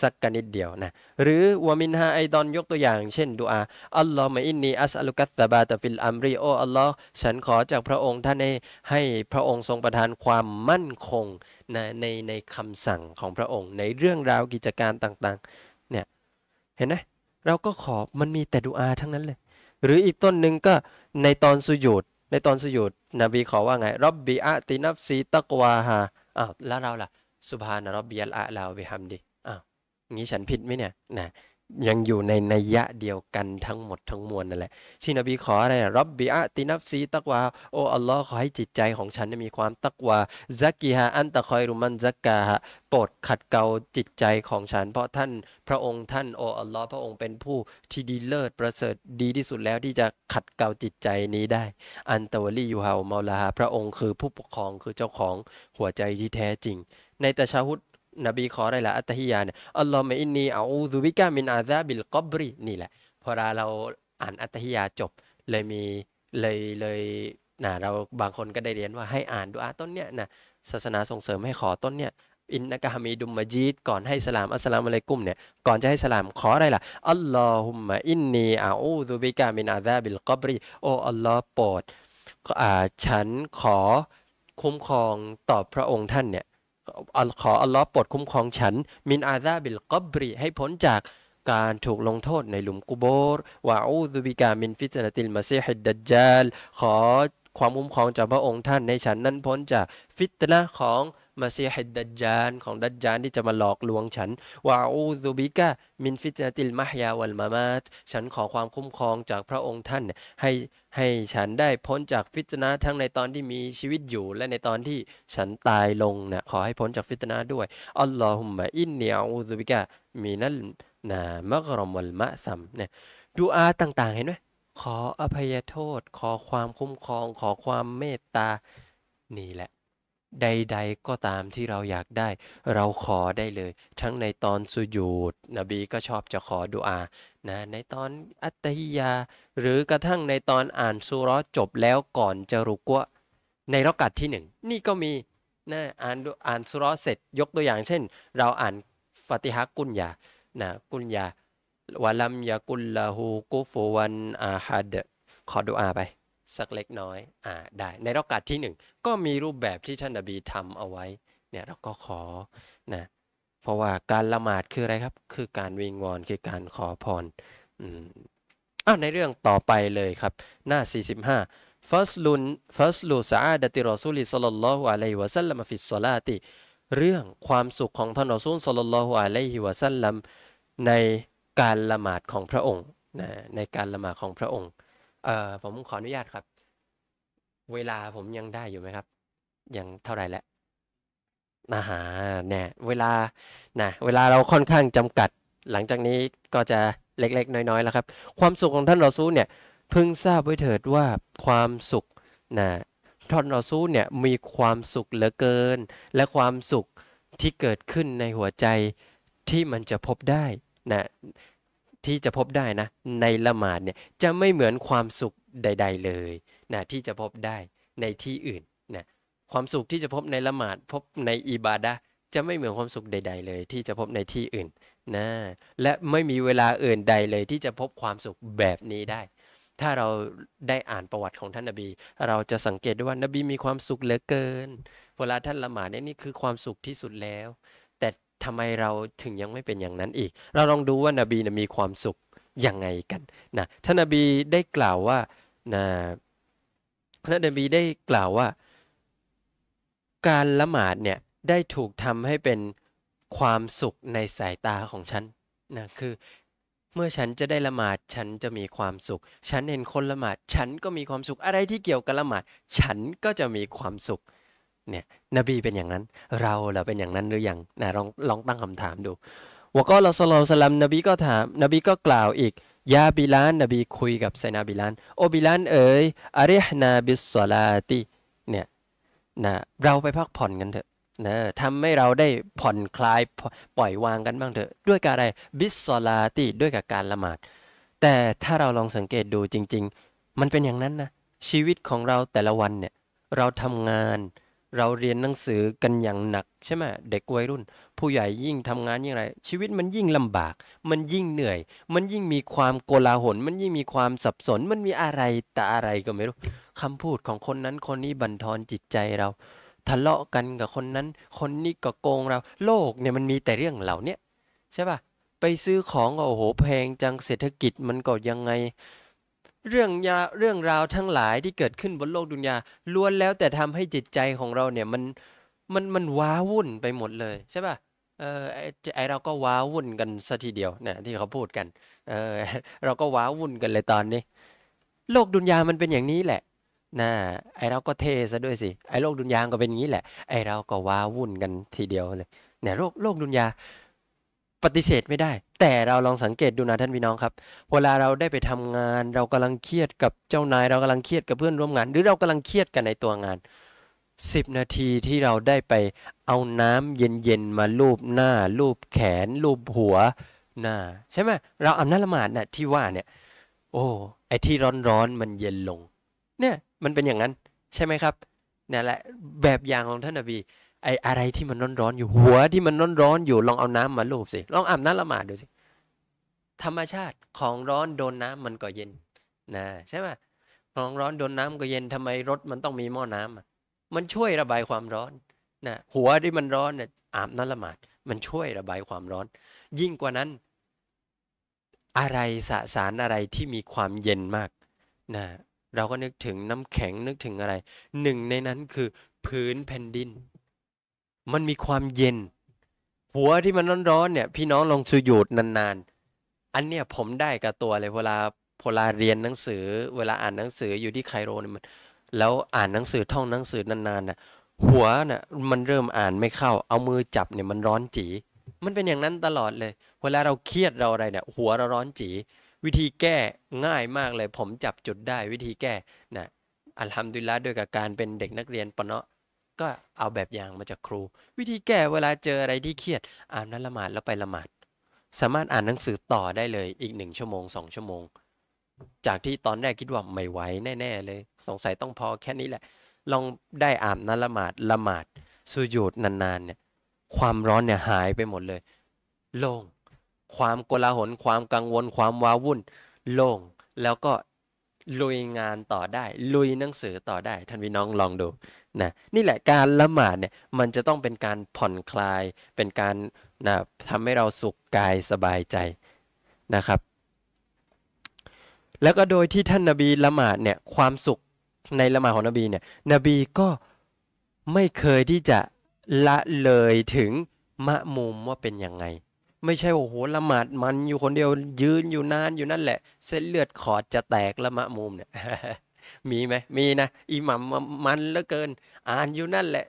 สักกนิดเดียวนะ หรือวามินฮาไอดอนยกตัวอย่าง เช่นดูอาอัลลอฮ์มาอินนีอัสอัลุกัสตาบาตฟิลอัมรีโออัลลอฮ์ฉันขอจากพระองค์ท่านให้ให้พระองค์ทรงประทานความมั่นคง ในในในคำสั่งของพระองค์ ในเรื่องราวกิจการต่างๆเนี่ยเห็นไหมเราก็ขอมันมีแต่ดูอาทั้งนั้นเลยหรืออีกต้นหนึ่งก็ในตอนสุยูดในตอนสุยุดนบีขอว่าไงรับบีอะตินับซีตะกวาฮาอ้าวแล้วเราล่ะสุบฮานะรับบีอัลอะลาบิฮัมดีอ้าวงี้ฉันผิดไหมเนี่ย นะยังอยู่ในนัยยะเดียวกันทั้งหมดทั้งมวลนั่นแหละที่นบีขออะไรรับบีอะตินับซีตักวาโอ้อัลลอฮ์ขอให้จิตใจของฉันมีความตักวาซักกีฮะอันตะคอยรุมันซักกาฮะโปรดขัดเกลาจิตใจของฉันเพราะท่านพระองค์ท่านโอ้อัลลอฮ์พระองค์เป็นผู้ที่ดีเลิศประเสริฐดีที่สุดแล้วที่จะขัดเกลาจิตใจนี้ได้ อันตะวลียูฮาวมาลาฮะพระองค์ คือผู้ปกครองคือเจ้าของหัวใจที่แท้จริง ในตะชาฮุดนบีขออะไรล่ะ อัตฮิยาเนี่ยอัลลอฮฺมอินนีอาอูซุบิกะมิน อาซาบิล กอบรีนี่แหละพอเราเราอ่านอัตฮิยาจบเลยมี เลยเลยนะเราบางคนก็ได้เรียนว่าให้อ่านดูอาต้นเนี่ยนะศาสนาส่งเสริมให้ขอต้นเนี่ยอินนะกฮามีดุมมาจีดก่อนให้สลามอัสสลามอะไรกุ้มเนี่ยก่อนจะให้สลาม ขออะไรล่ะอัลลอฮุมะอินนีอาอูซุบิกะมินอาซาบิลกอบรีโอ้อัลลอฮ์โปรดอ่าฉันขอคุ้มครองต่อพระองค์ท่านเนี่ยขออัลลอฮ์ปลดคุ้มครองฉัน มินอาซาบิลกอบรีให้พ้นจาก การถูกลงโทษในหลุมกุโบร์วาอูซุบิกามินฟิตนาติลมาซีฮิดดัจจาลขอความคุ้มครองจากพระองค์ท่านในฉัน นั้นพ้นจากฟิตนะของมาซีฮิดดัจจานของดัจจานที่จะมาหลอกลวงฉันวาอูซุบิกามินฟิตนาติลมหยาวัลมามาตฉันขอความคุ้มครองจากพระองค์ท่านให้ให้ฉันได้พ้นจากฟิตนะทั้งในตอนที่มีชีวิตอยู่ และในตอนที่ฉันตายลงนะขอให้พ้นจากฟิตนะด้วยอัลลอฮุมะอินเนียอูซุบิกะมีนัลนะมะกรอมวลมะซัมเนี่ยดูอาต่างๆเห็นไหมขออภัยโทษขอความคุ้มครอง ขอความเมตตา นี่แหละใดๆก็ตามที่เราอยากได้ เราขอได้เลย ทั้งในตอนสุญูด นบีก็ชอบจะขอดุอานะในตอนอัตฮิยาหรือกระทั่งในตอนอ่านสุรจบแล้วก่อนจะรุกวะในรักัดที่หนึ่งนี่ก็มีนะอ่านอ่านสุรเสร็จยกตัวอย่างเช่น เราอ่านฟาติฮากุญยานะกุญยาวะลัมยากุลลาหูกุฟวันอาฮัดขอดุอาไปสักเล็กน้อยอ่าได้ ในรอกาสที่ 1 ก็มีรูปแบบที่ท่านอบีทำเอาไว้ เนี่ยเราก็ขอ นะ เพราะว่าการละหมาดคืออะไรครับ คือการวิงวอน คือการขอพร อืมอ้าวในเรื่องต่อไปเลยครับ หน้า 45ฟัสลุนฟัสลูสาดติรอซูลิสลลลอฮุอะลัยวะซัลลัมฟิสซลาติ เรื่องความสุขของท่านรอซูลสลลลอฮุอะลัยฮิวะซัลลัมในการละหมาดของพระองค์ นะ ในการละหมาดของพระองค์เอ่อผมขออนุญาตครับ เวลาผมยังได้อยู่ไหมครับ ยังเท่าไหร่แล้วนะฮะเนี่ยเวลานะ เวลาเราค่อนข้างจำกัด หลังจากนี้ก็จะเล็กๆน้อย ๆ แล้วครับ ความสุขของท่านรอซูเนี่ยพึงทราบไว้เถิดว่าความสุขนะท่านรอซูเนี่ย มีความสุขเหลือเกิน และความสุขที่เกิดขึ้นในหัวใจที่มันจะพบได้นะที่จะพบได้นะในละหมาดเนี่ยจะไม่เหมือนความสุขใดๆเลยนะที่จะพบได้ในที่อื่นนะความสุขที่จะพบในละหมาด พบในอิบาดะจะไม่เหมือนความสุขใดๆเลย ที่จะพบในที่อื่นนะและไม่มีเวลาอื่นใดเลย ที่จะพบความสุขแบบนี้ได้ ถ้าเราได้อ่านประวัติของท่านนาบี เราจะสังเกตได้ว่านบีมีความสุขเหลือเกินเวลาท่านละหมาดเนี่ยนี่คือความสุขที่สุดแล้วทำไมเราถึงยังไม่เป็นอย่างนั้นอีก เราลองดูว่านาบีนะมีความสุขยังไงกันนะ ท่านนาบีได้กล่าวว่านะท่านนาบีได้กล่าวว่า การละหมาดเนี่ย ได้ถูกทำให้เป็นความสุขในสายตาของฉันนะคือ เมื่อฉันจะได้ละหมาดฉันจะมีความสุข ฉันเห็นคนละหมาดฉันก็มีความสุขอะไรที่เกี่ยวกับละหมาด ฉันก็จะมีความสุขเนี่ยนบีเป็นอย่างนั้นเราเราเป็นอย่างนั้นหรือยังนะลองลองตั้งคำถามดูวก็เราสโลสลัมนบีก็ถาม นบีก็กล่าวอีก ยาบิลาน นบีคุยกับไซนาบิลาน โอบิลานเอ๋ยอาริฮนาบิสซลาติเนี่ยนะเราไปพักผ่อนกันเถอะนะทำให้เราได้ผ่อนคลาย ปล่อยวางกันบ้างเถอะ ด้วยการอะไรบิสซลาติด้วยกับการละหมาดแต่ถ้าเราลองสังเกตดูจริง ๆ มันเป็นอย่างนั้นนะชีวิตของเราแต่ละวันเนี่ยเราทำงานเราเรียนหนังสือกันอย่างหนักใช่ไหมเด็กวัยรุ่น ผู้ใหญ่ยิ่งทำงานยิ่งไร ชีวิตมันยิ่งลำบาก มันยิ่งเหนื่อย มันยิ่งมีความโกลาหลมันยิ่งมีความสับสน มันมีอะไรแต่อะไรก็ไม่รู้ คำพูดของคนนั้นคนนี้บั่นทอนจิตใจเราทะเลาะกันกับคนนั้น คนนี้ก็โกงเรา โลกเนี่ยมันมีแต่เรื่องเหล่านี้ใช่ป่ะไปซื้อของก็โอ้โหแพงจังเศรษฐกิจมันก็ยังไงเรื่องยาเรื่องราวทั้งหลายที่เกิดขึ้นบนโลกดุนยาล้วนแล้วแต่ทำให้จิตใจของเราเนี่ยมันมันมันว้าวุ่นไปหมดเลยใช่ป่ะเออไอเราก็ว้าวุ่นกันซะทีเดียวนะที่เขาพูดกัน เออเราก็ว้าวุ่นกันเลยตอนนี้ โลกดุนยามันเป็นอย่างนี้แหละ นะไอเราก็เทซะด้วยสิไอโลกดุนยาก็เป็นอย่างนี้แหละ ไอเราก็ว้าวุ่นกันทีเดียวเลยเนี่ยโลกโลกดุนยาปฏิเสธไม่ได้แต่เราลองสังเกตดูนะท่านพี่น้องครับเวลาเราได้ไปทำงานเรากำลังเครียดกับเจ้านาย เรากำลังเครียดกับเพื่อนร่วมงาน หรือเรากำลังเครียดกันในตัวงาน 10 นาทีที่เราได้ไปเอาน้ำเย็นๆมาลูบหน้าลูบแขนลูบหัวหน้าใช่ไหมเราอานาจละหมาดนะ่ะที่ว่าเนี่ยโอ้ไอที่ร้อนๆ มันเย็นลงเนี่ยมันเป็นอย่างนั้นใช่ไหมครับนี่แหละแบบอย่างของท่านอบีไออะไรที่มันร้อนร้อนอยู่ หัวที่มันร้อนร้อนอยู่ลองเอาน้ำมาลูบสิลองอาบน้ำละหมาดดูสิ ธรรมชาติของร้อนโดนน้ำมันก็เย็นนะใช่ไหมของร้อนโดนน้ำก็เย็นทำไมรถมันต้องมีหม้อน้ำมันช่วยระบายความร้อนนะหัวที่มันร้อนเนี่ยอาบน้ำละหมาด มันช่วยระบายความร้อน ยิ่งกว่านั้น อะไรสสารอะไรที่มีความเย็นมากนะเราก็นึกถึงน้ำแข็งนึกถึงอะไรหนึ่งในนั้นคือพื้นแผ่นดินมันมีความเย็น หัวที่มันร้อนๆเนี่ยพี่น้องลองสูหยุดนานๆอันเนี้ยผมได้กับตัวเลยเวลาพลาเรียนหนังสือ เวลาอ่านหนังสืออยู่ที่ไคโรเนี่ยมันแล้วอ่านหนังสือท่องหนังสือนานๆน่ะหัวน่ะมันเริ่มอ่านไม่เข้าเอามือจับเนี่ยมันร้อนจี มันเป็นอย่างนั้นตลอดเลย เวลาเราเครียดเราอะไรเนี่ยหัวเราร้อนจี วิธีแก้ง่ายมากเลย ผมจับจุดได้ วิธีแก้น่ะอัลฮัมดุลิลละด้วยกับการเป็นเด็กนักเรียนปะเนาะก็เอาแบบอย่างมาจากครู วิธีแก้เวลาเจออะไรที่เครียดอ่านนั้นละหมาดแล้วไปละหมาดสามารถอ่านหนังสือต่อได้เลยอีกหนึ่งชั่วโมงสองชั่วโมง จากที่ตอนแรกคิดว่าไม่ไหวแน่ๆ เลย สงสัยต้องพอแค่นี้แหละลองได้อ่านนั้นละหมาดละหมาดสุญูดนานๆเนี่ยความร้อนเนี่ยหายไปหมดเลยโล่งความโกลาหล ความกังวลความว้าวุ่นโล่งแล้วก็ลุยงานต่อได้ ลุยหนังสือต่อได้ ท่านพี่น้องลองดูนะนี่แหละการละหมาดเนี่ยมันจะต้องเป็นการผ่อนคลายเป็นการนะทำให้เราสุขกายสบายใจนะครับ แล้วก็โดยที่ท่านนาบีละหมาดเนี่ยความสุขในละหมาดของนบีเนี่ยนบีก็ไม่เคยที่จะละเลยถึงมะมุมว่าเป็นยังไงไม่ใช่โอ้โหละหมาดมันอยู่คนเดียวยืนอยู่นานอยู่นั่นแหละ เส้นเลือดขอดจะแตกละมะมุมเนี่ยมีไหมมีนะ อิหมัมมันเหลือเกิน อ่านอยู่นั่นแหละ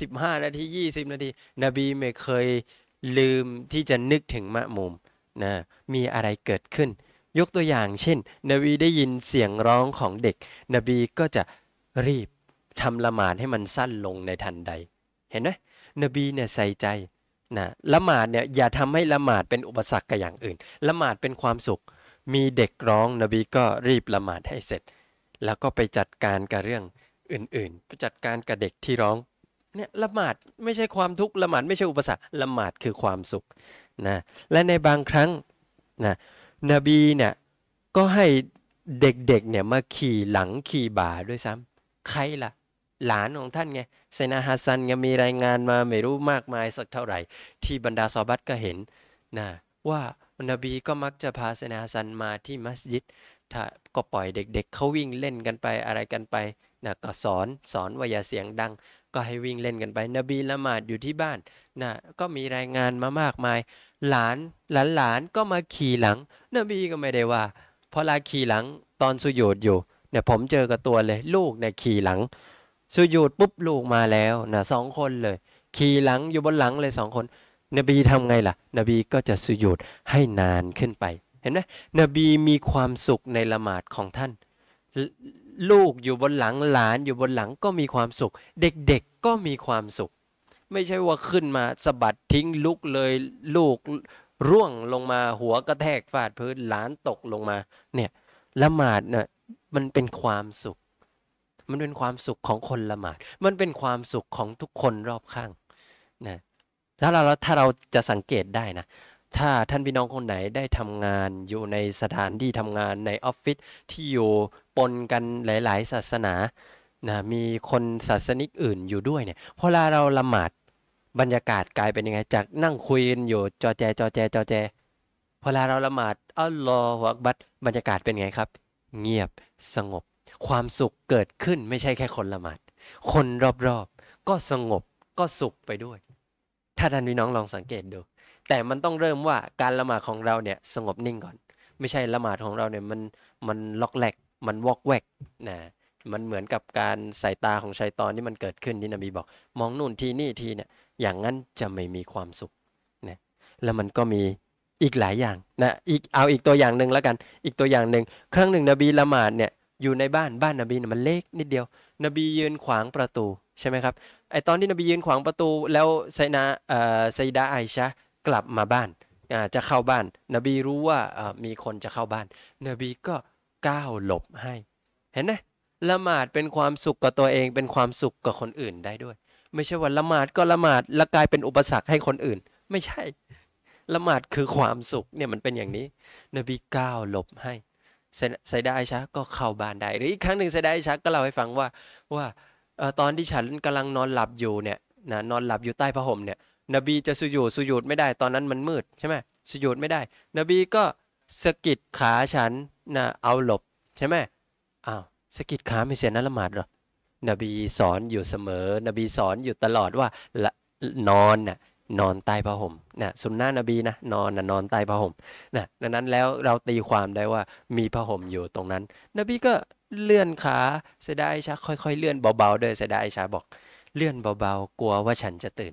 สิบห้านาทียี่สิบนาที นบีไม่เคยลืมที่จะนึกถึงมะมุมนะมีอะไรเกิดขึ้น ยกตัวอย่างเช่นนบีได้ยินเสียงร้องของเด็ก นบีก็จะรีบทำละหมาดให้มันสั้นลงในทันใด เห็นไหมนบีเนี่ยใส่ใจนะละหมาดเนี่ยอย่าทำให้ละหมาดเป็นอุปสรรคกับอย่างอื่นละหมาดเป็นความสุข มีเด็กร้อง นบีก็รีบละหมาดให้เสร็จแล้วก็ไปจัดการกับเรื่องอื่นๆไปจัดการกับเด็กที่ร้อง เนี่ยละหมาดไม่ใช่ความทุกข์ละหมาดไม่ใช่อุปสรรคละหมาดคือความสุขนะ และในบางครั้งนะนบีเนี่ยก็ให้เด็กๆเนี่ยมาขี่หลังขี่บ่าด้วยซ้ำ ใครละ่ะ หลานของท่านไงไซนาฮัสซันก็มีรายงานมาไม่รู้มากมายสักเท่าไหร่ ที่บรรดาซอบัตก็เห็นนะว่านบีก็มักจะพาไซนาฮัสซันมาที่มัสยิดถ้าก็ปล่อยเด็กๆเขาวิ่งเล่นกันไปอะไรกันไปนะก็สอนสอนว่าอย่าเสียงดัง ก็ให้วิ่งเล่นกันไป นบีละหมาดอยู่ที่บ้านนะก็มีรายงานมามากมาย หลานหลานหลานก็มาขี่หลัง นบีก็ไม่ได้ว่าพอลาขี่หลังตอนสุโยดอยู่เนี่ย ผมเจอกับตัวเลย ลูกเนี่ยขี่หลังสุโยดปุ๊บลูกมาแล้วนะสองคนเลย ขี่หลังอยู่บนหลังเลยสองคน นบีทำไงล่ะ นบีก็จะสุโยดให้นานขึ้นไปเห็นไหมนบีมีความสุขในละหมาดของท่าน ลูกอยู่บนหลังหลานอยู่บนหลังก็มีความสุข เด็กๆก็มีความสุข ไม่ใช่ว่าขึ้นมาสะบัดทิ้งลุกเลยลูกร่วงลงมาหัวกระแทกฟาดพื้นหลานตกลงมาเนี่ยละหมาดเนี่ยมันเป็นความสุข มันเป็นความสุขของคนละหมาด มันเป็นความสุขของทุกคนรอบข้างนะถ้าเราถ้าเราจะสังเกตได้นะถ้าท่านพี่น้องคนไหนได้ทำงานอยู่ในสถานที่ทำงานในออฟฟิศที่อยู่ปนกันหลาย ๆ ศาสนานะมีคนศาสนิกอื่นอยู่ด้วยเนี่ย พอเราเราละหมาดบรรยากาศกลายเป็นยังไงจากนั่งคุยกันอยู่จอแจจอแจจอแจ พอเราเราละหมาดอัลลอฮฺอักบัตบรรยากาศเป็นไงครับ เงียบสงบ ความสุขเกิดขึ้นไม่ใช่แค่ คนละหมาดคนรอบๆก็สงบก็สุขไปด้วย ถ้าท่านพี่น้องลองสังเกตดูแต่มันต้องเริ่มว่าการละหมาดของเราเนี่ยสงบนิ่งก่อน ไม่ใช่ละหมาดของเราเนี่ยมันมันล็อกแหลก มันวอกแวกนะมันเหมือนกับการสายตาของชายตอนที่มันเกิดขึ้นที่นบีบอกมองนู่นทีนี่ทีเนี่ยอย่างนั้นจะไม่มีความสุขนะแล้วมันก็มีอีกหลายอย่างนะอีกเอาอีกตัวอย่างหนึ่งแล้วกัน อีกตัวอย่างหนึ่ง ครั้งหนึ่งนบีละหมาดเนี่ยอยู่ในบ้านบ้านนบีเนี่ยมันเล็กนิดเดียว นบียืนขวางประตูใช่ไหมครับไอตอนที่นบียืนขวางประตู แล้วไซนาไซดาไอชะกลับมาบ้านจะเข้าบ้าน นบีรู้ว่ามีคนจะเข้าบ้านนบีก็ก้าวหลบให้ เห็นไหมละหมาดเป็นความสุขกับตัวเอง เป็นความสุขกับคนอื่นได้ด้วย ไม่ใช่ว่าละหมาดก็ละหมาดละกลายเป็นอุปสรรคให้คนอื่น ไม่ใช่ ละหมาดคือความสุขเนี่ยมันเป็นอย่างนี้ นบีก้าวหลบให้ไซดาอชาก็เข้าบ้านได้หรืออีกครั้งหนึ่งไซดาอชาก็เล่าให้ฟังว่าว่าตอนที่ฉันกำลังนอนหลับอยู่เนี่ยนะนอนหลับอยู่ใต้ผ้าห่มเนี่ยนบีจะสุญูดสุญูดไม่ได้ตอนนั้นมันมืดใช่ไหมสุญูดไม่ได้ นบีก็สกิดขาฉันนะเอาหลบใช่ไหมอ้าวสกิดขาไม่เสียนละหมาดหรอ นบีสอนอยู่เสมอ นบีสอนอยู่ตลอดว่าละนอนน่ะนอนใต้ผ้าห่มนะสุนนะนบีนะนอนนะนอนใต้ผ้าห่มนะดังนั้นแล้วเราตีความได้ว่ามีผ้าห่มอยู่ตรงนั้น นบีก็เลื่อนขาเสดายชาค่อยๆเลื่อนเบาๆด้วยเสดายชาบอกเลื่อนเบาๆกลัวว่าฉันจะตื่น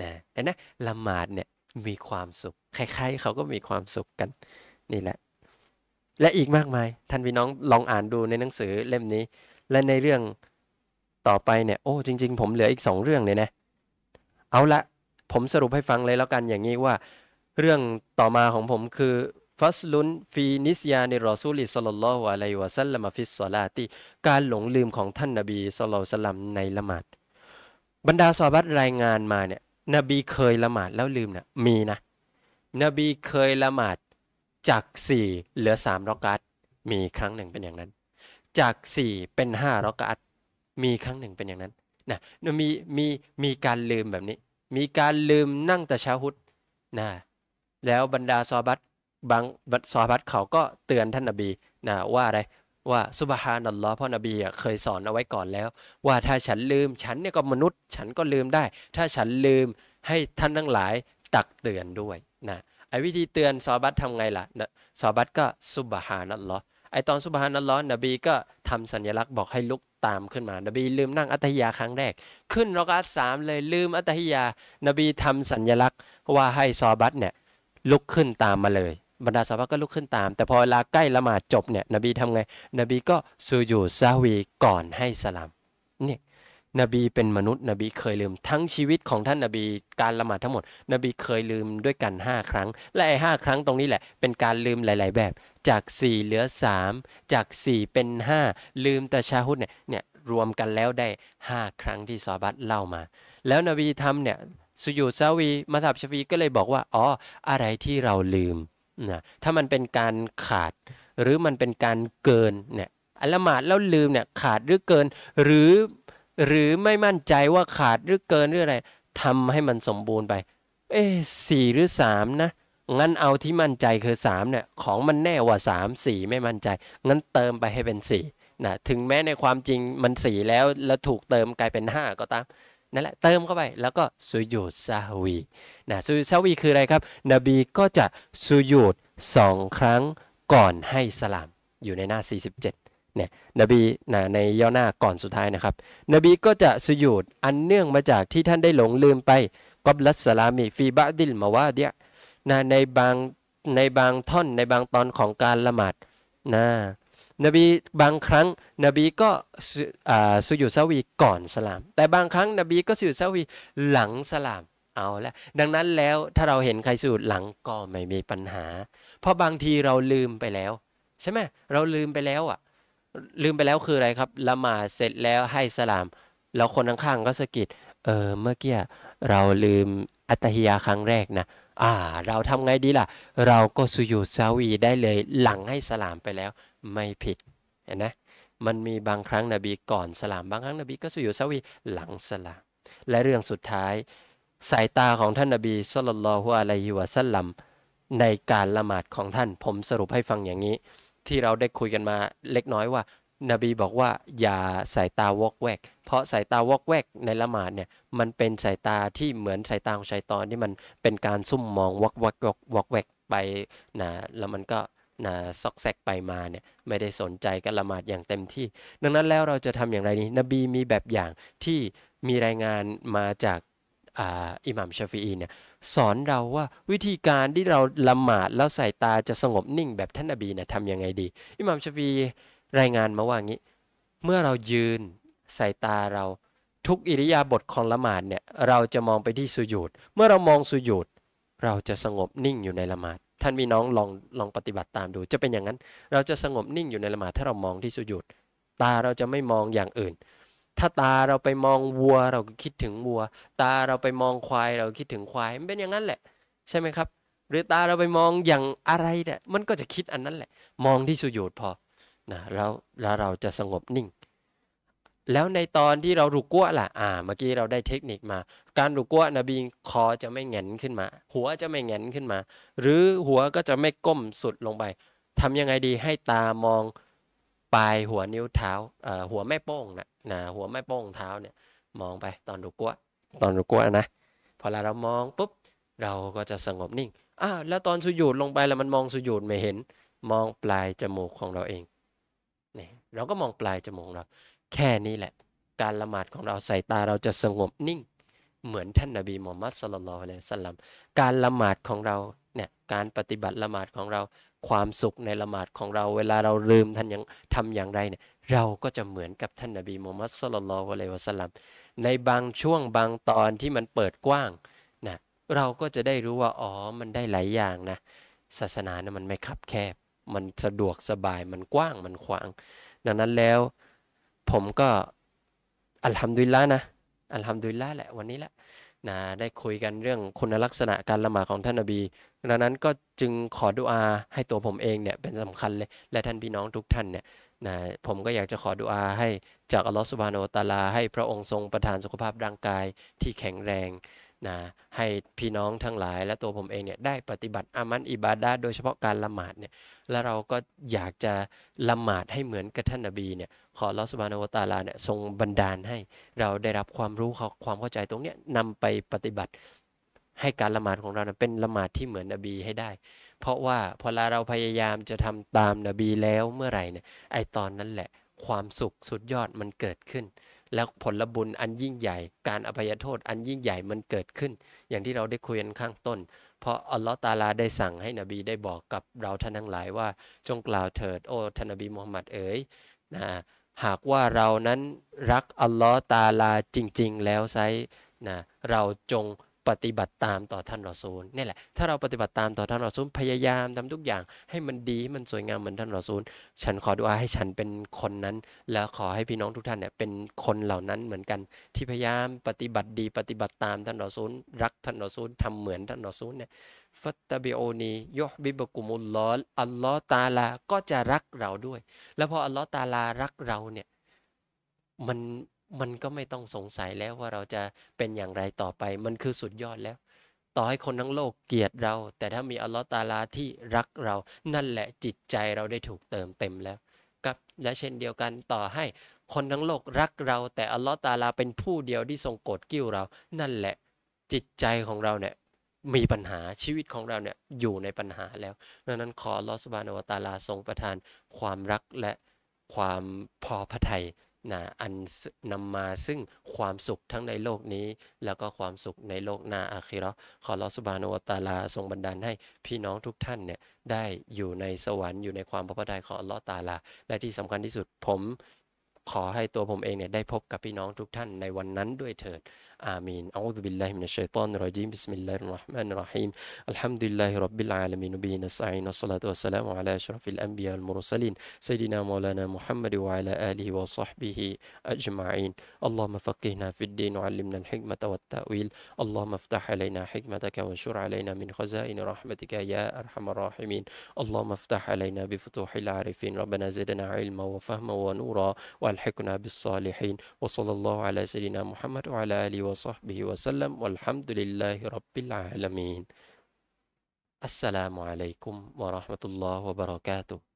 นะเห็นไหมละหมาดเนี่ย มีความสุข ใครๆ เขาก็มีความสุขกันนี่แหละ และอีกมากมายท่านพี่น้องลองอ่านดูในหนังสือเล่มนี้ และในเรื่องต่อไปเนี่ย โอ้ จริงๆ ผมเหลืออีกสองเรื่องเลยนะเอาละผมสรุปให้ฟังเลยแล้วกันอย่างนี้ว่าเรื่องต่อมาของผมคือฟัสลุนฟีนิสยาในรอซูลิสลลลอฮุอะลัยวะซัลลัมฟิสซอลาติ การหลงลืมของท่านนาบีสลลสลัมในละหมาดบรรดาสอบัตรายงานมาเนี่ยนบีเคยละหมาดแล้วลืมเนะี่ยมีนะนบีเคยละหมาดจากสี่เหลือสามรอกัตมีครั้งหนึ่งเป็นอย่างนั้น จากสี่เป็นห้ารอกัตมีครั้งหนึ่งเป็นอย่างนั้นนะมีมีมีการลืมแบบนี้ มีการลืมนั่งแต่เช้าฮุดนะแล้วบรรดาซอบัตบางซอบัตเขาก็เตือนท่านนบีนะว่าอะไรว่าสุบฮานัลลอฮ์พ่อนบีเคยสอนเอาไว้ก่อนแล้ว ว่าถ้าฉันลืมฉันเนี่ยก็มนุษย์ฉันก็ลืมได้ ถ้าฉันลืมให้ท่านทั้งหลายตักเตือนด้วยนะไอ้วิธีเตือนซอบัตทำไงล่ะนะซอบัตก็สุบฮานัลลอฮ์ไอตอนสุบฮานัลลอฮ์นบีก็ทำสัญลักษณ์บอกให้ลุกตามขึ้นมานบี ลืมนั่งอัตฮิยาครั้งแรก ขึ้นรอกาสามเลยลืมอัตฮิยานบีทำสัญลักษณ์ ว่าให้ซอบัตเนี่ยลุกขึ้นตามมาเลยบรรดาสาวกก็ลุกขึ้นตาม แต่พอเวลาใกล้ละหมาดจบเนี่ยนบีทำไง นบีก็สูยูซาวีก่อนให้สลามเนี่ยนบีเป็นมนุษย์นบีเคยลืม ทั้งชีวิตของท่านนบีการละหมาดทั้งหมด นบีเคยลืมด้วยกัน 5 ครั้ง และไอ้หครั้งตรงนี้แหละ เป็นการลืมหลาย ๆ แบบ จาก 4 เหลือ 3 จาก 4 เป็น 5 ลืมแต่ชาฮุดเนี่ยเนี่ยรวมกันแล้วได้ 5 ครั้งที่ซอบัตเล่ามา แล้วนบีทำเนี่ยสุยูซาวีมาถับชฟีก็เลยบอกว่าอ๋ออะไรที่เราลืมนะถ้ามันเป็นการขาดหรือมันเป็นการเกินเนี่ยอัลมาดแล้วลืมเนี่ยขาดหรือเกินหรือหรือไม่มั่นใจว่าขาดหรือเกินหรืออะไรทำให้มันสมบูรณ์ไป เอ๊สี่หรือสามนะงั้นเอาที่มั่นใจคือสามเนี่ยของมันแน่ว่าสามสี่ไม่มั่นใจ งั้นเติมไปให้เป็นสี่นะถึงแม้ในความจริงมันสี่แล้ว แล้วถูกเติมกลายเป็นห้าก็ตามนั่นแหละเติมเข้าไป แล้วก็สุยุดซาวีนะสุยุดซาวีคืออะไรครับ นบีก็จะสุยุดสองครั้งก่อนให้สลาม อยู่ในหน้า 47 เนี่ยนบีนะในย่อหน้าก่อนสุดท้ายนะครับ นบีก็จะสุยุดอันเนื่องมาจากที่ท่านได้หลงลืมไปกอบลัสสลามีฟีบะดิลมาวาเดียนะในบางในบางท่อนในบางตอนของการละหมาดนะนบีบางครั้งนบีก็สุยุสวีก่อนสลาม แต่บางครั้ง นบีก็สุยุสวีหลังสลามเอาละดังนั้นแล้วถ้าเราเห็นใครสูดหลังก็ไม่มีปัญหา เพราะบางทีเราลืมไปแล้ว ใช่ไหมเราลืมไปแล้วอ่ะ ลืมไปแล้วคืออะไรครับละหมาดเสร็จแล้วให้สลาม แล้วคนข้างๆก็สะกิดเออเมื่อกี้เราลืมอัตฮิยาครั้งแรกนะอ่า เราทำไงดีล่ะ เราก็สุยุดซาวีได้เลยหลังให้สลามไปแล้วไม่ผิดเห็นไหมมันมีบางครั้งนบีก่อนสลามบางครั้งนบีก็สุยุดซาวีหลังสลามและเรื่องสุดท้าย สายตาของท่านนบีสุลตาลฮุอะลัยฮิวะสัลลัมในการละหมาดของท่านผมสรุปให้ฟังอย่างนี้ ที่เราได้คุยกันมาเล็กน้อยว่านบี บอกว่าอย่าสายตาวอกแวก เพราะสายตาวอกแวกในละหมาดเนี่ยมันเป็นสายตาที่เหมือนสายตาของชัยตอนที่มันเป็นการซุ่มมองวอกวกวอกวอกแวกไปนะแล้วมันก็นะซอกแซกไปมาเนี่ยไม่ได้สนใจกับละหมาดอย่างเต็มที่ ดังนั้นแล้วเราจะทำอย่างไรนี้ นบีมีแบบอย่างที่มีรายงานมาจากอิหมัมชาฟีอีเนี่ยสอนเราว่าวิธีการที่เราละหมาดแล้วสายตาจะสงบนิ่งแบบท่านนบีเนี่ยทำยังไงดีอิหมัมชาฟีรายงานมาว่างี้ เมื่อเรายืนสายตาเราทุกอิริยาบถของละหมาดเนี่ยเราจะมองไปที่สุญูด เมื่อเรามองสุญูดเราจะสงบนิ่งอยู่ในละหมาด ท่านพี่น้องลองลองปฏิบัติตามดู จะเป็นอย่างนั้น เราจะสงบนิ่งอยู่ในละหมาดถ้าเรามองที่สุญูดตาเราจะไม่มองอย่างอื่น ถ้าตาเราไปมองวัวเราคิดถึงวัว ตาเราไปมองควายเราคิดถึงควายมันเป็นอย่างนั้นแหละ ใช่ไหมครับ หรือตาเราไปมองอย่างอะไรเนี่ยมันก็จะคิดอันนั้นแหละ มองที่สุญูดพอนะแล้วแล้วเราจะสงบนิ่ง แล้วในตอนที่เรารุกัวล่ะ อ่า เมื่อกี้เราได้เทคนิคมา การรุกัวนบีคอจะไม่เงันขึ้นมา หัวจะไม่เงันขึ้นมา หรือหัวก็จะไม่ก้มสุดลงไปทำยังไงดีให้ตามองปลายหัวนิ้วเท้าหัวแม่โป้งนะนะ หัวแม่โป้งเท้าเนี่ยมองไปตอนรุกัวตอนรุกัวนะ พอเราเรามองปุ๊บเราก็จะสงบนิ่ง อ้าวแล้วตอนสุญูดลงไปแล้วมันมองสุญูดไม่เห็น มองปลายจมูกของเราเองเราก็มองปลายจมูกเราแค่นี้แหละการละหมาดของเราสายตาเราจะสงบนิ่ง เหมือนท่านนาบีมูฮัมมัดสลลัลอะลัยสลัมการละหมาดของเราเนี่ยการปฏิบัติละหมาดของเราความสุขในละหมาดของเราเวลาเราลืมท่านยังทำอย่างไรเนี่ยเราก็จะเหมือนกับท่านนาบีมูฮัมมัดสลลัลอะลัยวะสลัมในบางช่วงบางตอนที่มันเปิดกว้างนะเราก็จะได้รู้ว่าอ๋อมันได้หลายอย่างนะศาสนานะมันไม่ขับแคบมันสะดวกสบายมันกว้างมันขวางดังนั้นแล้วผมก็อัลฮัมดุลิลละนะอัลฮัมดุลิลละแหละวันนี้แหละนะได้คุยกันเรื่องคุณลักษณะการละหมาดของท่านนบี ดังนั้นก็จึงขอดุอาให้ตัวผมเองเนี่ยเป็นสำคัญเลย และท่านพี่น้องทุกท่านเนี่ยนะผมก็อยากจะขอดุอาให้จากอัลลอฮฺสุบานอัตลาให้พระองค์ทรงประทานสุขภาพร่างกายที่แข็งแรงนะให้พี่น้องทั้งหลายและตัวผมเองเนี่ยได้ปฏิบัติอามันอิบาดาโดยเฉพาะการละหมาดเนี่ยแล้วเราก็อยากจะละหมาดให้เหมือนกับท่านนบีเนี่ยขอลอสบานอวตาลาเนี่ยทรงบันดาลให้เราได้รับความรู้ความเข้าใจตรงเนี้ยนำไปปฏิบัติให้การละหมาดของเราเป็นละหมาดที่เหมือนนบีให้ได้ เพราะว่าพอเราพยายามจะทำตามนบีแล้วเมื่อไหร่เนี่ยไอตอนนั้นแหละความสุขสุดยอดมันเกิดขึ้นแล้วผลบุญอันยิ่งใหญ่ การอภัยโทษอันยิ่งใหญ่มันเกิดขึ้น อย่างที่เราได้คุยกันข้างต้น เพราะอัลลอฮฺตาลาได้สั่งให้นบีได้บอกกับเราท่านทั้งหลายว่าจงกล่าวเถิด โอ้ท่านนบีมูฮัมมัดเอ๋ยนะหากว่าเรานั้นรักอัลลอฮฺตาลาจริง ๆ แล้วไซนะเราจงปฏิบัติตามต่อท่านรอซูลนี่แหละถ้าเราปฏิบัติตามต่อท่านรอซูลพยายามทำทุกอย่าง ให้มันดีให้มันสวยงามเหมือนท่านรอซูลฉันขอดุอาให้ฉันเป็นคนนั้น แล้วขอให้พี่น้องทุกท่านเนี่ย เป็นคนเหล่านั้นเหมือนกัน ที่พยายามปฏิบัติดี ปฏิบัติ ตามท่านรอซูล รักท่านรอซูล ทำเหมือนท่านรอซูลเนี่ยฟัตตบิโอนียอบิบกุมุลลออัลลอฮ์ตาลาก็จะรักเราด้วย แล้วพออัลลอฮ์ตาลารักเราเนี่ยมันมันก็ไม่ต้องสงสัยแล้วว่าเราจะเป็นอย่างไรต่อไป มันคือสุดยอดแล้ว ต่อให้คนทั้งโลกเกลียดเรา แต่ถ้ามีอัลลอฮฺตาลาที่รักเรา นั่นแหละจิตใจเราได้ถูกเติมเต็มแล้ว กับและเช่นเดียวกันต่อให้คนทั้งโลกรักเรา แต่อัลลอฮฺตาลาเป็นผู้เดียวที่ทรงโกรธกิ้วเรา นั่นแหละจิตใจของเราเนี่ยมีปัญหาชีวิตของเราเนี่ยอยู่ในปัญหาแล้วดังนั้นขอลอสบานอวตาลาทรงประทาน ความรักและความพอพระทัยนะอันนำมาซึ่งความสุขทั้งในโลกนี้แล้วก็ความสุขในโลกหน้าอาคิรอขอรอสุบานวตาลาทรงบันดาลให้พี่น้องทุกท่านเนี่ยได้อยู่ในสวรรค์อยู่ในความพระพทัยของอัลลอฮ์ตาลาและที่สำคัญที่สุดผมขอให้ตัวผมเองเนี่ย ได้พบกับพี่น้องทุกท่านในวันนั้นด้วยเถิด آمين أعوذ بالله من الشيطان الرجيم بسم الله الرحمن الرحيم الحمد لله رب العالمين به نستعين والصلاة والسلام على أشرف الأنبياء المرسلين سيدنا مولانا محمد وعلى آله وصحبه أجمعين اللهم فقهنا في الدين وعلمنا الحكمة والتأويل اللهم افتح علينا حكمتك وانشر علينا من خزائن رحمتك يا أرحم الراحمين اللهم افتح علينا بفتوح العارفين ربنا زدنا علما وفهما ونورا والحقنا بالصالحين وصلى الله على سيدنا محمد وعلى آله وصحبه وسلم والحمد لله رب العالمين السلام عليكم ورحمة الله وبركاته